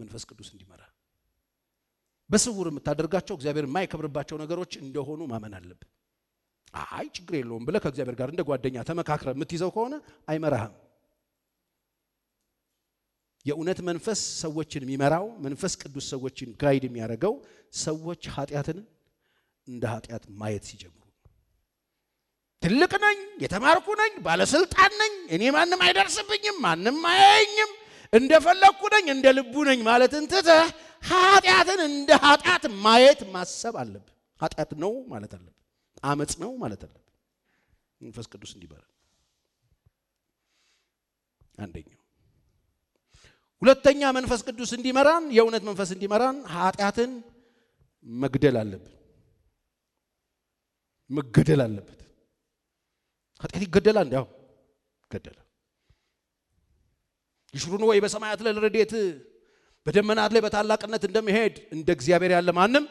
መንፈስ ቅዱስ እንዲመራ በስውር የምታደርጋቸው እግዚአብሔር የማይከብርባቸው ነገሮች እንደሆኑ ማመን አለብህ። አይ ችግር የለውም ብለህ ከእግዚአብሔር ጋር እንደ ጓደኛ ተመካክረ የምትይዘው ከሆነ አይመራህም። የእውነት መንፈስ ሰዎችን የሚመራው መንፈስ ቅዱስ ሰዎችን ጋይድ የሚያደርገው ሰዎች ኃጢአትን እንደ ኃጢአት ማየት ሲጀምሩ ትልቅ ነኝ፣ የተማርኩ ነኝ፣ ባለስልጣን ነኝ፣ እኔ ማንም አይደርስብኝም፣ ማንም አያየኝም፣ እንደፈለግኩ ነኝ፣ እንደ ልቡ ነኝ ማለትን ትተህ ኃጢአትን እንደ ኃጢአት ማየት ማሰብ አለብ። ኃጢአት ነው ማለት አለብ። አመፅ ነው ማለት አለብን። መንፈስ ቅዱስ እንዲበረ አንደኛው። ሁለተኛ መንፈስ ቅዱስ እንዲመራን የእውነት መንፈስ እንዲመራን ኃጢአትን መግደል አለብን፣ መገደል አለበት። ኃጢአት ይገደላል። እንዲያው ገደለ ይሽሩን ወይ በሰማያት ላይ ለረዴት በደመናት ላይ በታላቅነት እንደሚሄድ እንደ እግዚአብሔር ያለ ማንም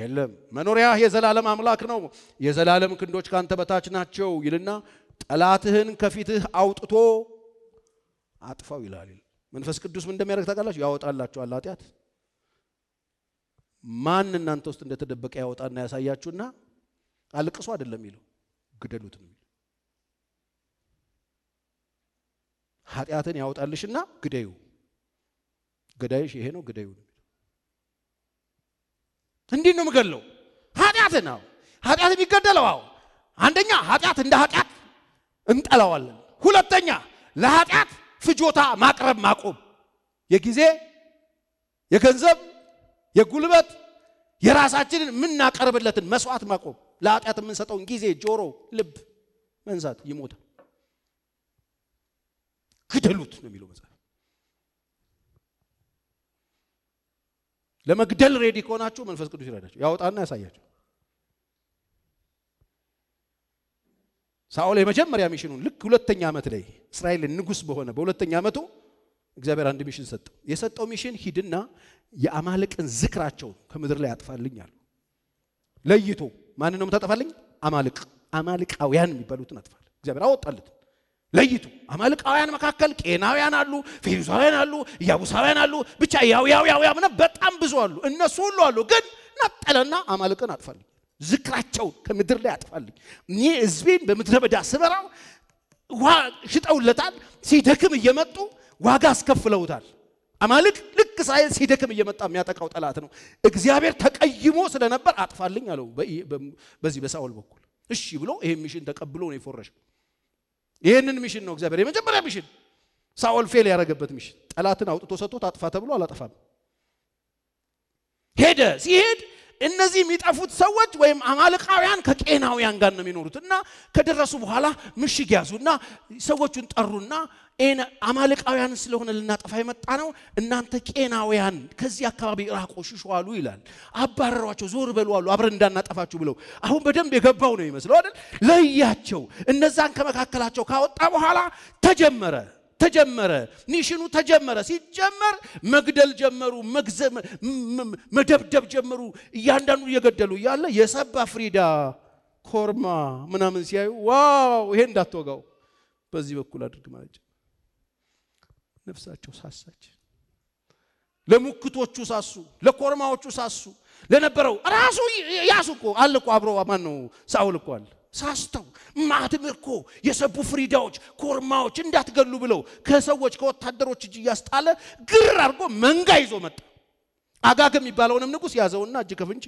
የለም መኖሪያ የዘላለም አምላክ ነው፣ የዘላለም ክንዶች ካንተ በታች ናቸው ይልና ጠላትህን ከፊትህ አውጥቶ አጥፋው ይላል። መንፈስ ቅዱስ ምን እንደሚያደርግ ታውቃላችሁ? ያወጣላችኋል ኃጢአት። ማን እናንተ ውስጥ እንደተደበቀ ያወጣና ያሳያችሁና አልቅሶ አይደለም የሚለው ግደሉት ነው የሚለው። ኃጢአትን ያወጣልሽና ግደዩ። ገዳይሽ ይሄ ነው፣ ግደዩ ነው። እንዲህ ነው የምገለው። ኃጢአት ነው ኃጢአት የሚገደለው። አዎ አንደኛ ኃጢአት እንደ ኃጢአት እንጠላዋለን። ሁለተኛ ለኃጢአት ፍጆታ ማቅረብ ማቆም፣ የጊዜ የገንዘብ የጉልበት የራሳችንን የምናቀርብለትን መስዋዕት ማቆም፣ ለኃጢአት የምንሰጠውን ጊዜ፣ ጆሮ፣ ልብ መንሳት ይሞታል። ግደሉት ነው የሚለው መጽሐፍ። ለመግደል ሬዲ ከሆናችሁ መንፈስ ቅዱስ ይረዳችሁ፣ ያወጣና ያሳያችሁ። ሳኦል የመጀመሪያ ሚሽኑን ልክ ሁለተኛ ዓመት ላይ እስራኤል ንጉስ በሆነ በሁለተኛ ዓመቱ እግዚአብሔር አንድ ሚሽን ሰጠው። የሰጠው ሚሽን ሂድና የአማልቅን ዝክራቸው ከምድር ላይ አጥፋልኝ አሉ። ለይቶ ማንን ነው የምታጠፋልኝ? አማልቅ አማልቃውያን የሚባሉትን አጥፋል። እግዚአብሔር አወጣለት። ለይቱ። አማልቃውያን መካከል ቄናውያን አሉ፣ ፌሪሳውያን አሉ፣ ኢያቡሳውያን አሉ፣ ብቻ ያው ያው ያው ያምነ በጣም ብዙ አሉ። እነሱ ሁሉ አሉ፣ ግን ነጠለና አማልቅን አጥፋልኝ፣ ዝክራቸውን ከምድር ላይ አጥፋልኝ። እኔ ህዝቤን በምድረ በዳ ስበራው ውሃ ሽጠውለታል። ሲደክም እየመጡ ዋጋ አስከፍለውታል። አማልቅ ልክ እስራኤል ሲደክም እየመጣ የሚያጠቃው ጠላት ነው። እግዚአብሔር ተቀይሞ ስለነበር አጥፋልኝ አለው በዚህ በሳኦል በኩል። እሺ ብሎ ይሄ ሚሽን ተቀብሎ ነው የፎረሸው። ይህንን ሚሽን ነው እግዚአብሔር የመጀመሪያ ሚሽን ሳኦል ፌል ያደረገበት ሚሽን ጠላትን አውጥቶ ሰጥቶት አጥፋ ተብሎ አላጠፋም። ሄደ። ሲሄድ እነዚህ የሚጠፉት ሰዎች ወይም አማልቃውያን ከቄናውያን ጋር ነው የሚኖሩት እና ከደረሱ በኋላ ምሽግ ያዙና ሰዎቹን ጠሩና አማልቃውያን ስለሆነ ልናጠፋ የመጣ ነው። እናንተ ቄናውያን ከዚህ አካባቢ ራቆ ሽሹ አሉ ይላል። አባረሯቸው፣ ዞር በሉ አሉ አብረን እንዳናጠፋችሁ ብለው። አሁን በደንብ የገባው ነው ይመስለው አይደል? ለያቸው። እነዛን ከመካከላቸው ካወጣ በኋላ ተጀመረ ተጀመረ። ሚሽኑ ተጀመረ። ሲጀመር መግደል ጀመሩ፣ መደብደብ ጀመሩ። እያንዳንዱ እየገደሉ እያለ የሰባ ፍሪዳ ኮርማ ምናምን ሲያዩ ዋው ይሄ እንዳትወጋው በዚህ በኩል አድርግ ማለት ነፍሳቸው ሳሳች። ለሙክቶቹ ሳሱ፣ ለኮርማዎቹ ሳሱ፣ ለነበረው ራሱ ያሱ እኮ አለ እኮ አብሮ ማን ነው ሳውል እኮ አለ ሳስተው ማዕድም እኮ የሰቡ ፍሪዳዎች፣ ኮርማዎች እንዳትገሉ ብለው ከሰዎች ከወታደሮች እጅ እያስጣለ ግር አድርጎ መንጋ ይዞ መጣ። አጋግ የሚባለውንም ንጉሥ ያዘውና እጅ ከፍንጭ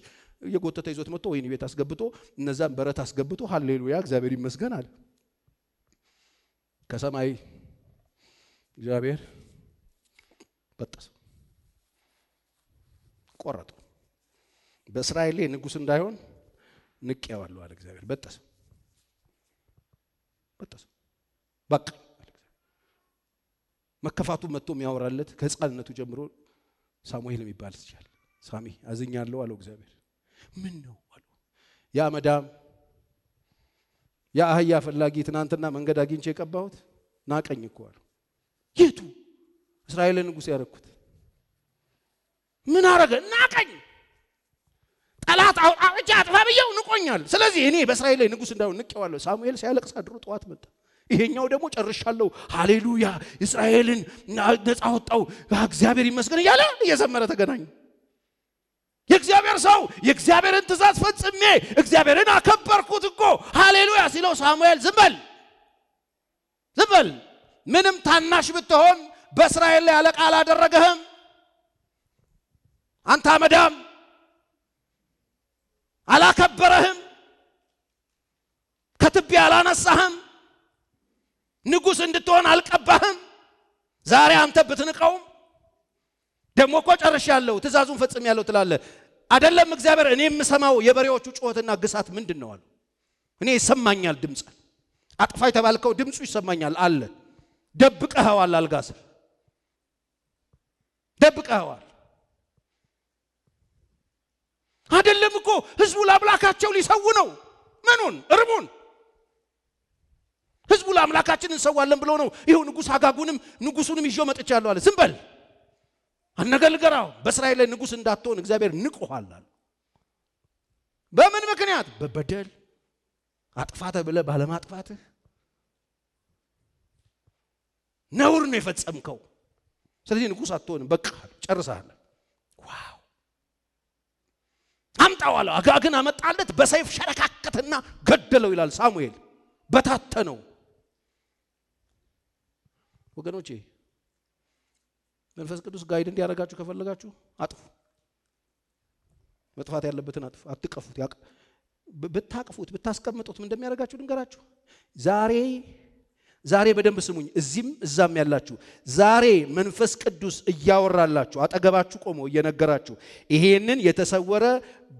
እየጎተተ ይዞት መጥቶ ወህኒ ቤት አስገብቶ እነዛን በረት አስገብቶ ሀሌሉያ እግዚአብሔር ይመስገን አለ። ከሰማይ እግዚአብሔር በጠሰው፣ ቆረጠው። በእስራኤል ላይ ንጉስ እንዳይሆን ንቄዋለሁ አለ እግዚአብሔር። በጠሰው፣ በጠሰው። በቃ መከፋቱ መጥቶ የሚያወራለት ከህፃንነቱ ጀምሮ ሳሙኤል የሚባል ይችላል ሳሚ አዝኛለሁ አለው እግዚአብሔር። ምን ነው አለ ያ መዳም ያ አህያ ፈላጊ ትናንትና መንገድ አግኝቼ የቀባሁት ናቀኝ እኮ አለው። የቱ እስራኤል ንጉሥ ያደረግኩት ምን አረገ? ናቀኝ። ጠላት እጅ አጥፋ ብየው ንቆኛል። ስለዚህ እኔ በእስራኤል ላይ ንጉሥ እንዳሁን ንቄዋለሁ። ሳሙኤል ሲያለቅስ አድሮ ጠዋት መጣ። ይሄኛው ደግሞ ጨርሻለሁ፣ ሃሌሉያ፣ እስራኤልን ነፃ ወጣው፣ እግዚአብሔር ይመስገን እያለ እየዘመረ ተገናኙ። የእግዚአብሔር ሰው የእግዚአብሔርን ትእዛዝ ፈጽሜ እግዚአብሔርን አከበርኩት እኮ ሃሌሉያ ሲለው ሳሙኤል ዝም በል ዝም በል ምንም ታናሽ ብትሆን በእስራኤል ላይ አለቃ አላደረገህም። አንተ አመዳም አላከበረህም፣ ከትቢያ አላነሳህም፣ ንጉሥ እንድትሆን አልቀባህም። ዛሬ አንተ ብትንቀውም ደግሞ እኮ ጨርሻለሁ፣ ትእዛዙን ፈጽሜያለሁ ትላለህ። አደለም እግዚአብሔር እኔ የምሰማው የበሬዎቹ ጩኸትና ግሳት ምንድን ነው አሉ። እኔ ይሰማኛል ድምፅ አጥፋ የተባልከው ድምፁ ይሰማኛል አለ ደብቀኸዋል፣ አልጋ ስር ደብቀኸዋል። አይደለም እኮ ህዝቡ ለአምላካቸው ሊሰው ነው። ምኑን እርቡን ህዝቡ ለአምላካችን እንሰዋለን ብሎ ነው። ይኸው ንጉሥ አጋጉንም ንጉሱንም ይዤ መጥቻለሁ አለ። ዝም በል አነገልገራው በእስራኤል ላይ ንጉሥ እንዳትሆን እግዚአብሔር ንቆኋል አለ። በምን ምክንያት? በበደል አጥፋተ ብለ ባለማጥፋትህ ነውር ነው የፈጸምከው። ስለዚህ ንጉሥ አትሆንም፣ በቃ ጨርሰሃል። ዋው አምጣው አለው። አጋግን አመጣለት፣ በሰይፍ ሸረካከትና ገደለው ይላል ሳሙኤል። በታተነው። ወገኖቼ መንፈስ ቅዱስ ጋይድ እንዲያደርጋችሁ ከፈለጋችሁ አጥፉ። መጥፋት ያለበትን አጥፉ። አትቀፉት። ብታቅፉት ብታስቀምጡት ምን እንደሚያደርጋችሁ ልንገራችሁ። ዛሬ ዛሬ በደንብ ስሙኝ፣ እዚህም እዛም ያላችሁ ዛሬ መንፈስ ቅዱስ እያወራላችሁ አጠገባችሁ ቆሞ እየነገራችሁ ይሄንን የተሰወረ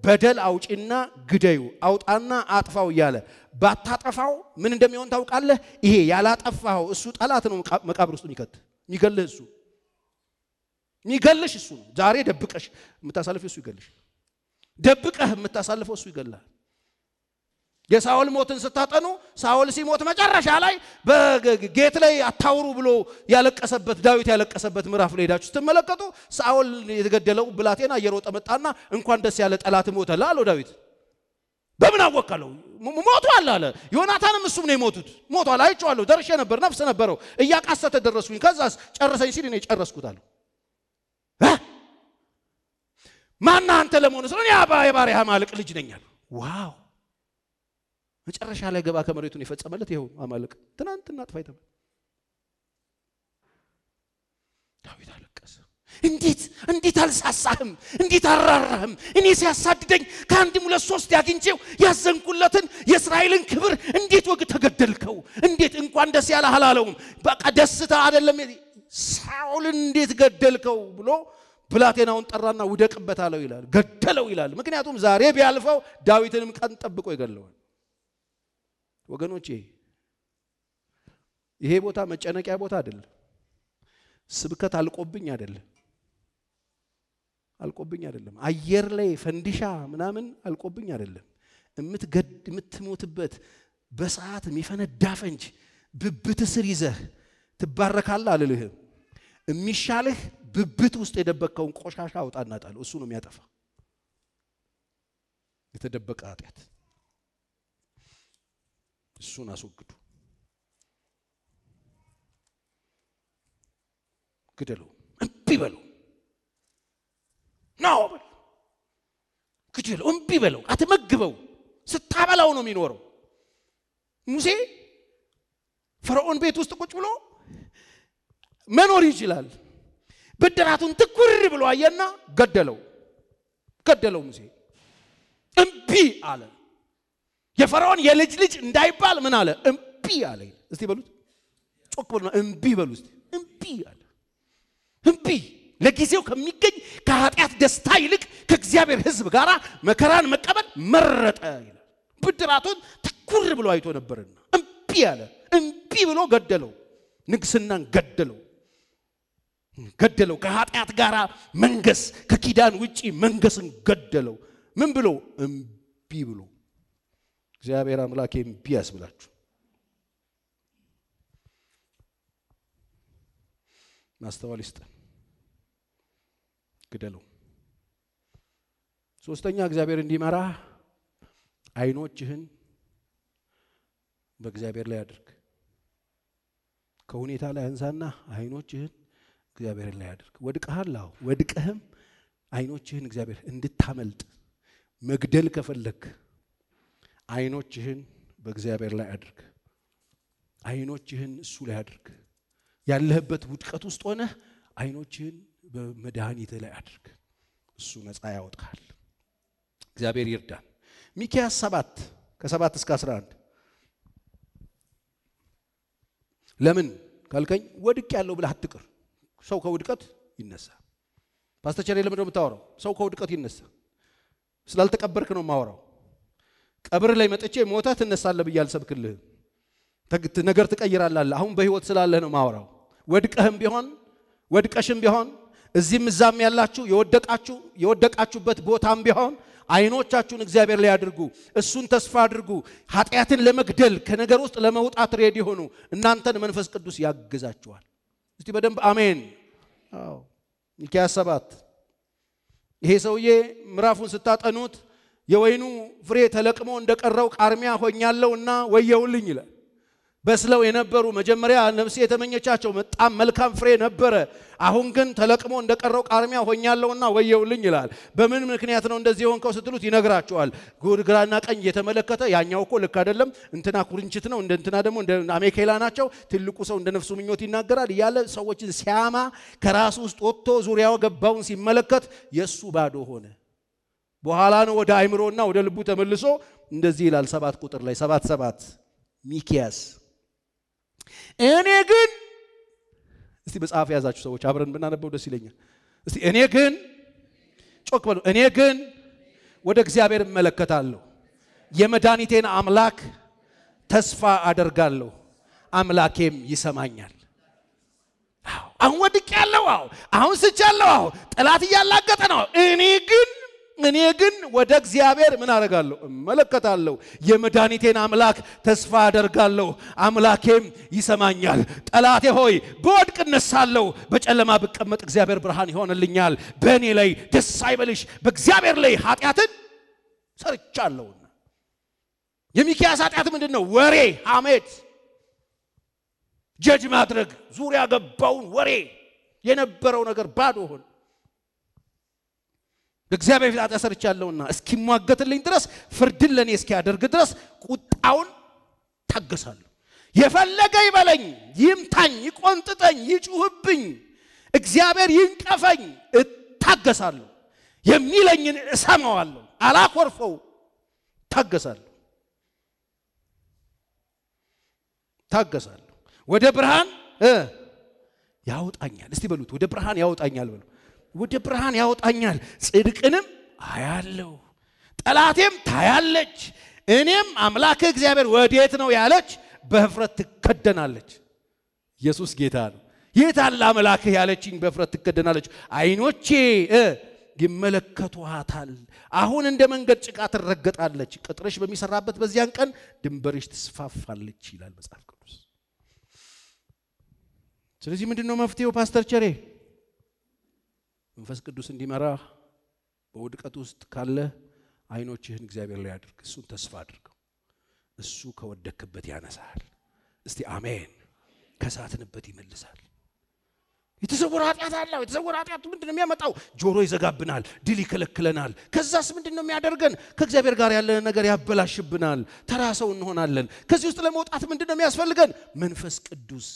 በደል አውጪና ግደዩ፣ አውጣና አጥፋው እያለ ባታጠፋው ምን እንደሚሆን ታውቃለህ? ይሄ ያላጠፋኸው እሱ ጠላት ነው፣ መቃብር ውስጥ የሚከት የሚገልህ እሱ የሚገልሽ እሱ ነው። ዛሬ ደብቀሽ የምታሳልፈው እሱ ይገልሽ። ደብቀህ የምታሳልፈው እሱ ይገልሃል። የሳኦል ሞትን ስታጠኑ ሳኦል ሲሞት መጨረሻ ላይ በጌት ላይ አታውሩ ብሎ ያለቀሰበት ዳዊት ያለቀሰበት ምዕራፍ ላይ ሄዳችሁ ስትመለከቱ ሳኦል የተገደለው ብላቴና እየሮጠ መጣና እንኳን ደስ ያለ ጠላት ሞተል አለው ዳዊት። በምን አወቃለሁ? ሞቷል አለ። ዮናታንም እሱም ነው የሞቱት። ሞቷል፣ አይቼዋለሁ፣ ደርሼ ነበር፣ ነፍስ ነበረው። እያቃሰተ ደረስኩኝ። ከዛስ ጨረሰኝ ሲል እኔ ጨረስኩት አለ። ማና አንተ ለመሆኑ ስለ እኔ የባሪያ ማልቅ ልጅ ነኛል። ዋው መጨረሻ ላይ ገባ ከመሬቱን የፈጸመለት ይኸው አማልቅ ትናንትና ጥፋ የተባለ ዳዊት አለቀሰ። እንዴት እንዴት አልሳሳህም? እንዴት አራራህም እኔ ሲያሳድደኝ ከአንድም ሁለት ሶስት ያግኝቼው ያዘንኩለትን የእስራኤልን ክብር እንዴት ወግ ተገደልከው? እንዴት እንኳን ደስ ያለህ አላለውም። በቃ ደስታ አደለም። ሳኦልን እንዴት ገደልከው ብሎ ብላቴናውን ጠራና ውደቅበት አለው ይላል። ገደለው ይላል። ምክንያቱም ዛሬ ቢያልፈው ዳዊትንም ቀን ጠብቆ ይገለዋል። ወገኖቼ ይሄ ቦታ መጨነቂያ ቦታ አይደለም። ስብከት አልቆብኝ አይደለም አልቆብኝ አይደለም። አየር ላይ ፈንዲሻ ምናምን አልቆብኝ አይደለም። እምትገድ የምትሞትበት በሰዓት የሚፈነዳ ፈንጅ ብብት ስር ይዘህ ትባረካለህ አልልህም። የሚሻልህ ብብት ውስጥ የደበቅከውን ቆሻሻ አውጣና ጣል። እሱ ነው የሚያጠፋ የተደበቀ ኃጢአት እሱን አስወግዱ፣ ግደሉ፣ እምቢ በሉ፣ ናው በሉ፣ ግደሉ፣ እምቢ በለው፣ አትመግበው። ስታበላው ነው የሚኖረው። ሙሴ ፈርዖን ቤት ውስጥ ቁጭ ብሎ መኖር ይችላል። ብድራቱን ትኩር ብሎ አየና ገደለው። ገደለው ሙሴ እምቢ አለን። የፈርዖን የልጅ ልጅ እንዳይባል ምን አለ? እምቢ አለ። እስቲ በሉት፣ ጮክ በሉ፣ እምቢ በሉ እስቲ። እምቢ አለ። እምቢ ለጊዜው ከሚገኝ ከኃጢአት ደስታ ይልቅ ከእግዚአብሔር ሕዝብ ጋር መከራን መቀበል መረጠ ይላል። ብድራቱን ትኩር ብሎ አይቶ ነበርና እምቢ አለ። እምቢ ብሎ ገደለው፣ ንግስናን ገደለው ገደለው። ከኃጢአት ጋር መንገስ፣ ከኪዳን ውጪ መንገስን ገደለው። ምን ብሎ? እምቢ ብሎ እግዚአብሔር አምላክ እምቢ ያስብላችሁ። ማስተዋል ይስጠን። ግደሉ። ሶስተኛ እግዚአብሔር እንዲመራ አይኖችህን በእግዚአብሔር ላይ አድርግ። ከሁኔታ ላይ አንሳና አይኖችህን እግዚአብሔር ላይ አድርግ። ወድቀሃል? አዎ። ወድቀህም አይኖችህን እግዚአብሔር እንድታመልጥ መግደል ከፈለግ አይኖችህን በእግዚአብሔር ላይ አድርግ። አይኖችህን እሱ ላይ አድርግ። ያለህበት ውድቀት ውስጥ ሆነህ አይኖችህን በመድኃኒት ላይ አድርግ። እሱ ነፃ ያወጣል። እግዚአብሔር ይርዳን። ሚኪያስ ሰባት ከሰባት እስከ 11 ለምን ካልከኝ ወድቅ ያለው ብለህ አትቅር። ሰው ከውድቀት ይነሳ። ፓስተቸሬ ለምንድን የምታወራው? ሰው ከውድቀት ይነሳ። ስላልተቀበርክ ነው የማወራው። ቀብር ላይ መጥቼ ሞተ ትነሳለህ ብዬ አልሰብክልህም። ነገር ትቀይራላለህ። አሁን በህይወት ስላለህ ነው ማወራው። ወድቀህም ቢሆን ወድቀሽም ቢሆን እዚህም እዛም ያላችሁ የወደቃችሁ የወደቃችሁበት ቦታም ቢሆን አይኖቻችሁን እግዚአብሔር ላይ አድርጉ። እሱን ተስፋ አድርጉ። ኃጢአትን ለመግደል ከነገር ውስጥ ለመውጣት ሬዲ ሆኑ። እናንተን መንፈስ ቅዱስ ያግዛችኋል። እስቲ በደንብ አሜን። ሚኪያስ ሰባት ይሄ ሰውዬ ምዕራፉን ስታጠኑት የወይኑ ፍሬ ተለቅሞ እንደቀረው ቃርሚያ ሆኛለሁና ወየውልኝ ይላል። በስለው የነበሩ መጀመሪያ ነፍሴ የተመኘቻቸው በጣም መልካም ፍሬ ነበረ። አሁን ግን ተለቅሞ እንደቀረው ቃርሚያ ሆኛለሁና ወየውልኝ ይላል። በምን ምክንያት ነው እንደዚህ የሆንከው ስትሉት ይነግራቸዋል። ግራና ቀኝ እየተመለከተ ያኛው እኮ ልክ አይደለም፣ እንትና ኩርንችት ነው፣ እንደ እንትና ደግሞ እንደ አሜኬላ ናቸው፣ ትልቁ ሰው እንደ ነፍሱ ምኞት ይናገራል እያለ ሰዎችን ሲያማ ከራሱ ውስጥ ወጥቶ ዙሪያው ገባውን ሲመለከት የእሱ ባዶ ሆነ። በኋላ ነው ወደ አይምሮና ወደ ልቡ ተመልሶ እንደዚህ ይላል። ሰባት ቁጥር ላይ ሰባት ሰባት ሚኪያስ እኔ ግን እስቲ መጽሐፍ የያዛችሁ ሰዎች አብረን ብናነበው ደስ ይለኛል። እስቲ እኔ ግን ጮክ በሉ። እኔ ግን ወደ እግዚአብሔር እመለከታለሁ፣ የመድኃኒቴን አምላክ ተስፋ አደርጋለሁ፣ አምላኬም ይሰማኛል። አሁን ወድቅ ያለው አሁን ስቻለው አሁን ጠላት እያላገጠ ነው። እኔ ግን እኔ ግን ወደ እግዚአብሔር ምን አደርጋለሁ? እመለከታለሁ። የመድኃኒቴን አምላክ ተስፋ አደርጋለሁ። አምላኬም ይሰማኛል። ጠላቴ ሆይ በወድቅ እነሳለሁ፣ በጨለማ ብቀመጥ እግዚአብሔር ብርሃን ይሆንልኛል። በእኔ ላይ ደስ አይበልሽ፣ በእግዚአብሔር ላይ ኃጢአትን ሰርቻለሁና። የሚኪያስ ኃጢአት ምንድን ነው? ወሬ፣ ሐሜት፣ ጀጅ ማድረግ፣ ዙሪያ ገባውን ወሬ የነበረው ነገር ባዶ ሆነ። በእግዚአብሔር ፊት ኃጢአት ሰርቻለሁና እስኪሟገትልኝ ድረስ ፍርድን ለእኔ እስኪያደርግ ድረስ ቁጣውን ታገሳለሁ። የፈለገ ይበለኝ፣ ይምታኝ፣ ይቆንጥጠኝ፣ ይጩህብኝ፣ እግዚአብሔር ይንቀፈኝ፣ እታገሳለሁ። የሚለኝን እሰማዋለሁ፣ አላኮርፈው፣ ታገሳለሁ ታገሳለሁ። ወደ ብርሃን ያወጣኛል። እስቲ በሉት ወደ ብርሃን ያወጣኛል በሉት ወደ ብርሃን ያወጣኛል፣ ጽድቅንም አያለው፣ ጠላቴም ታያለች። እኔም አምላክ እግዚአብሔር ወዴት ነው ያለች በህፍረት ትከደናለች። ኢየሱስ ጌታ ነው። የት አለ አምላክህ ያለችኝ በህፍረት ትከደናለች። አይኖቼ ይመለከቷታል። አሁን እንደ መንገድ ጭቃ ትረገጣለች። ቅጥርሽ በሚሰራበት በዚያን ቀን ድንበርሽ ትስፋፋለች ይላል መጽሐፍ ቅዱስ። ስለዚህ ምንድን ነው መፍትሄው ፓስተር ቸሬ? መንፈስ ቅዱስ እንዲመራ በውድቀት ውስጥ ካለ አይኖችህን እግዚአብሔር ላይ አድርግ። እሱን ተስፋ አድርገው። እሱ ከወደክበት ያነሳል። እስቲ አሜን። ከሳትንበት ይመልሳል። የተሰወረ ኃጢአት አለው። የተሰወረ ኃጢአት ምንድን ነው የሚያመጣው? ጆሮ ይዘጋብናል፣ ድል ይከለክለናል። ከዛስ ምንድን ነው የሚያደርገን? ከእግዚአብሔር ጋር ያለን ነገር ያበላሽብናል። ተራ ሰው እንሆናለን። ከዚህ ውስጥ ለመውጣት ምንድን ነው የሚያስፈልገን? መንፈስ ቅዱስ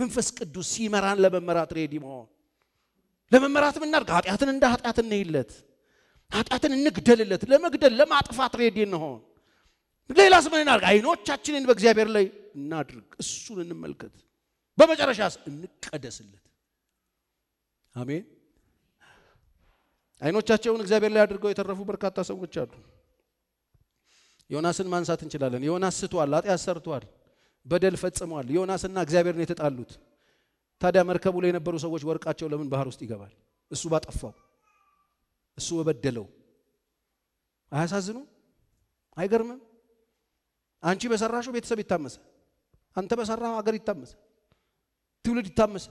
መንፈስ ቅዱስ ሲመራን ለመመራት ሬዲ መሆን ለመመራትም እናድርግ። ኃጢአትን እንደ ኃጢአት እንይለት። ኃጢአትን እንግደልለት። ለመግደል ለማጥፋት ሬዲ እንሆን። ሌላስ ምን እናድርግ? አይኖቻችንን በእግዚአብሔር ላይ እናድርግ። እሱን እንመልከት። በመጨረሻስ እንቀደስለት። አሜን። አይኖቻቸውን እግዚአብሔር ላይ አድርገው የተረፉ በርካታ ሰዎች አሉ። ዮናስን ማንሳት እንችላለን። ዮናስ ስቷል፣ ኃጢአት ሰርቷል፣ በደል ፈጽሟል። ዮናስና እግዚአብሔርን የተጣሉት ታዲያ መርከቡ ላይ የነበሩ ሰዎች ወርቃቸው ለምን ባህር ውስጥ ይገባል? እሱ ባጠፋው፣ እሱ በበደለው አያሳዝኑ? አይገርምም? አንቺ በሰራሹ ቤተሰብ ይታመሳል። አንተ በሰራው አገር ይታመሳል። ትውልድ ይታመሰ፣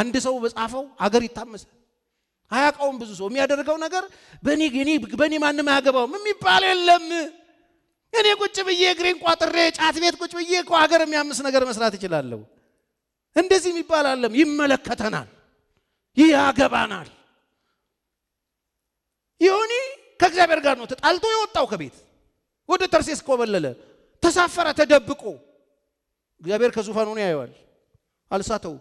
አንድ ሰው በጻፈው አገር ይታመሳል። አያውቀውም። ብዙ ሰው የሚያደርገው ነገር በእኔ በእኔ ማንም አያገባውም የሚባል የለም። እኔ ቁጭ ብዬ እግሬን ቋጥሬ ጫት ቤት ቁጭ ብዬ እኮ ሀገር የሚያምስ ነገር መስራት እችላለሁ። እንደዚህ የሚባል አለም ይመለከተናል፣ ያገባናል። ዮኒ ከእግዚአብሔር ጋር ነው ተጣልቶ የወጣው ከቤት ወደ ተርሴስ ኮበለለ፣ ተሳፈረ፣ ተደብቆ። እግዚአብሔር ከዙፋን ሆኖ ያየዋል፣ አልሳተው።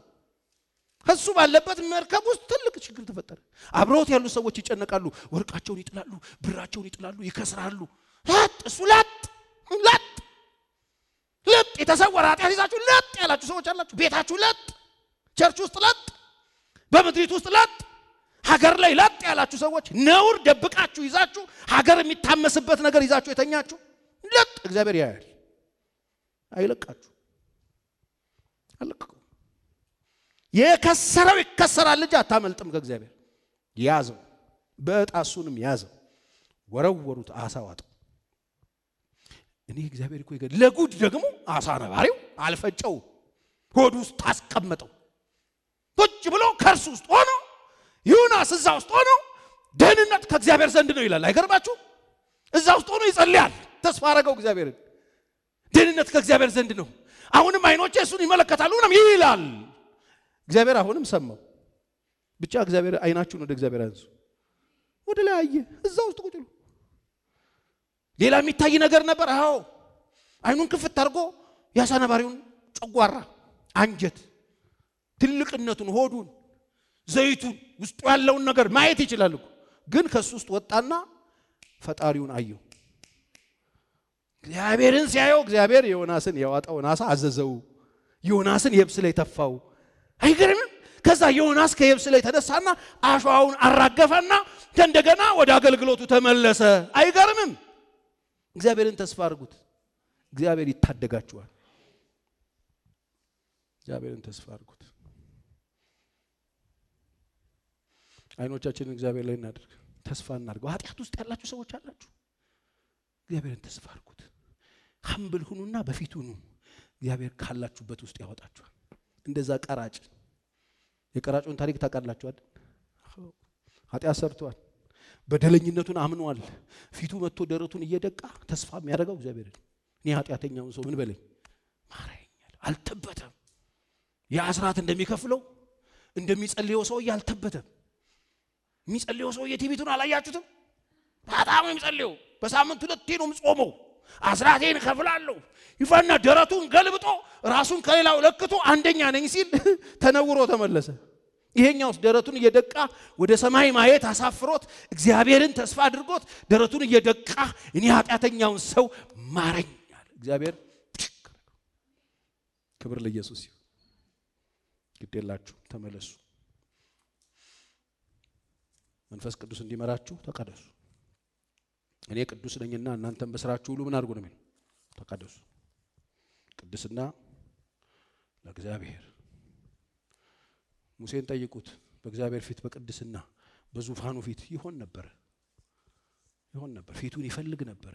ከሱ ባለበት መርከብ ውስጥ ትልቅ ችግር ተፈጠረ። አብረውት ያሉ ሰዎች ይጨነቃሉ፣ ወርቃቸውን ይጥላሉ፣ ብራቸውን ይጥላሉ፣ ይከስራሉ። ላጥ እሱ ላጥ ላጥ የተሰወረ ኃጢአት ይዛችሁ ለጥ ያላችሁ ሰዎች አላችሁ። ቤታችሁ ለጥ፣ ቸርች ውስጥ ለጥ፣ በምድሪት ውስጥ ለጥ፣ ሀገር ላይ ለጥ ያላችሁ ሰዎች ነውር ደብቃችሁ ይዛችሁ ሀገር የሚታመስበት ነገር ይዛችሁ የተኛችሁ ለጥ፣ እግዚአብሔር ያያል፣ አይለቃችሁ አለቀቁ። የከሰረው ይከሰራል እንጂ አታመልጥም ከእግዚአብሔር። ያዘው፣ በእጣ ያዘው፣ ወረወሩት፣ አሳዋጠው። እኔ እግዚአብሔር እኮ ይገ ለጉድ ደግሞ አሳ ነባሪው አልፈጨው ሆድ ውስጥ አስቀመጠው። ቁጭ ብሎ ከእርሱ ውስጥ ሆኖ ዩናስ እዛ ውስጥ ሆኖ ደህንነት ከእግዚአብሔር ዘንድ ነው ይላል። አይገርማችሁ? እዛ ውስጥ ሆኖ ይጸልያል። ተስፋ አረገው እግዚአብሔርን። ደህንነት ከእግዚአብሔር ዘንድ ነው። አሁንም አይኖቼ እሱን ይመለከታሉ ምናምን ይላል። እግዚአብሔር አሁንም ሰማው። ብቻ እግዚአብሔር አይናችሁን ወደ እግዚአብሔር አንሱ። ወደ ላይ አየ። እዛ ውስጥ ቁጭ ብሎ ሌላ የሚታይ ነገር ነበር። አዎ አይኑን ክፍት አድርጎ የአሳ ነባሪውን ጨጓራ፣ አንጀት፣ ትልቅነቱን፣ ሆዱን፣ ዘይቱን፣ ውስጡ ያለውን ነገር ማየት ይችላል ግን ከሱ ውስጥ ወጣና ፈጣሪውን አየው። እግዚአብሔርን ሲያየው እግዚአብሔር ዮናስን የዋጠውን አሳ አዘዘው። ዮናስን የብስ ላይ ተፋው። አይገርምም? ከዛ ዮናስ ከየብስ ላይ ተነሳና አሸዋውን አራገፈና እንደገና ወደ አገልግሎቱ ተመለሰ። አይገርምም? እግዚአብሔርን ተስፋ አድርጉት። እግዚአብሔር ይታደጋችኋል። እግዚአብሔርን ተስፋ አድርጉት። አይኖቻችንን እግዚአብሔር ላይ እናድርግ። ተስፋ እናድርገው። ኃጢአት ውስጥ ያላችሁ ሰዎች አላችሁ። እግዚአብሔርን ተስፋ አድርጉት። ሀምብል ሁኑና በፊቱ ሁኑ። እግዚአብሔር ካላችሁበት ውስጥ ያወጣችኋል። እንደዛ ቀራጭ የቀራጩን ታሪክ ታውቃላችኋል። ኃጢአት ሰርቷል። በደለኝነቱን አምኗል። ፊቱ መጥቶ ደረቱን እየደቃ ተስፋ የሚያደርገው እግዚአብሔር እኔ ኃጢአተኛውን ሰው ምን በለኝ ማረኛል። አልተበተም። የአስራት እንደሚከፍለው እንደሚጸልየው ሰው አልተበተም። የሚጸልየው ሰውዬ ትዕቢቱን አላያችሁትም? በጣም የሚጸልየው። በሳምንት ሁለቴ ነው ምጾመው። አስራቴን እከፍላለሁ። ይፋና ደረቱን ገልብጦ ራሱን ከሌላው ለክቶ አንደኛ ነኝ ሲል ተነውሮ ተመለሰ። ይሄኛውስ ደረቱን እየደቃ ወደ ሰማይ ማየት አሳፍሮት እግዚአብሔርን ተስፋ አድርጎት ደረቱን እየደቃ እኔ ኃጢአተኛውን ሰው ማረኛል። እግዚአብሔር ክብር ለኢየሱስ ይሁን። ግዴላችሁ ተመለሱ። መንፈስ ቅዱስ እንዲመራችሁ ተቀደሱ። እኔ ቅዱስ ነኝና እናንተም በስራችሁ ሁሉ ምን አድርጉ ነው ተቀደሱ። ቅድስና ለእግዚአብሔር ሙሴን ጠይቁት። በእግዚአብሔር ፊት በቅድስና በዙፋኑ ፊት ይሆን ነበር ይሆን ነበር። ፊቱን ይፈልግ ነበር።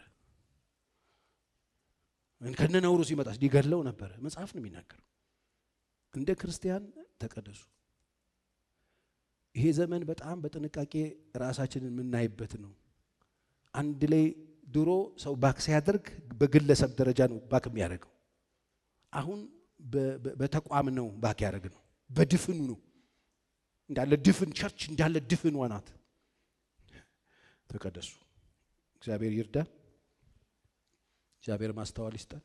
ከነ ነውሩ ሲመጣ ሊገለው ነበር መጽሐፍ ነው የሚናገረው። እንደ ክርስቲያን ተቀደሱ። ይሄ ዘመን በጣም በጥንቃቄ ራሳችንን የምናይበት ነው። አንድ ላይ ድሮ ሰው ባክ ሲያደርግ በግለሰብ ደረጃ ነው ባክ የሚያደርገው። አሁን በተቋም ነው ባክ ያደርግ ነው። በድፍኑ ነው እንዳለ ድፍን ቸርች እንዳለ ድፍን ዋናት ተቀደሱ። እግዚአብሔር ይርዳን። እግዚአብሔር ማስተዋል ይስጠን።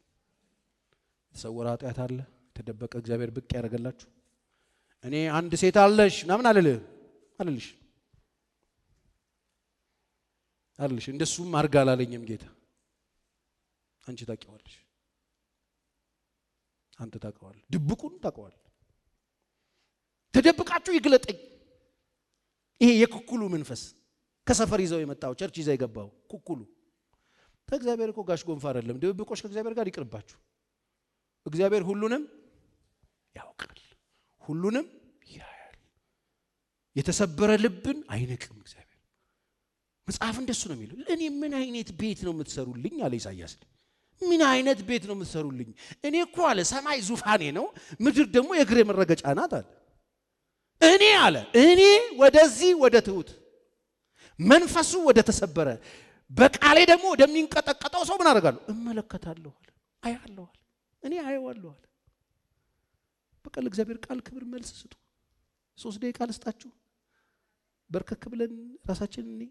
የተሰወረ ኃጢአት አለ፣ የተደበቀ እግዚአብሔር ብቅ ያደረገላችሁ። እኔ አንድ ሴት አለሽ ምናምን አልልህ አልልሽ አልልሽ። እንደሱም አርጋ አላለኝም ጌታ። አንቺ ታውቂዋለሽ፣ አንተ ታውቀዋለህ፣ ድብቁን ታውቀዋለህ። ተደብቃችሁ ይግለጠኝ። ይሄ የኩኩሉ መንፈስ ከሰፈር ይዘው የመጣው ቸርች ይዘው የገባው ኩኩሉ ከእግዚአብሔር እኮ ጋሽ ጎንፋ አይደለም። ድብብቆች ከእግዚአብሔር ጋር ይቅርባችሁ። እግዚአብሔር ሁሉንም ያውቃል፣ ሁሉንም ያያል። የተሰበረ ልብን አይንቅም እግዚአብሔር። መጽሐፍ እንደሱ ነው የሚለው። እኔ ምን አይነት ቤት ነው የምትሰሩልኝ አለ ኢሳያስ። ምን አይነት ቤት ነው የምትሰሩልኝ? እኔ እኮ አለ ሰማይ ዙፋኔ ነው፣ ምድር ደግሞ የእግሬ መረገጫ ናት አለ እኔ አለ እኔ ወደዚህ ወደ ትሁት መንፈሱ ወደ ተሰበረ በቃሌ ደግሞ ወደሚንቀጠቀጠው ሰው ምን አደርጋለሁ? እመለከታለሁ፣ አያለሁ፣ እኔ አየዋለሁ። በቃ ለእግዚአብሔር ቃል ክብር መልስ ስጡ። ሶስት ደቂቃ ልስጣችሁ። በርከክ ብለን እኔ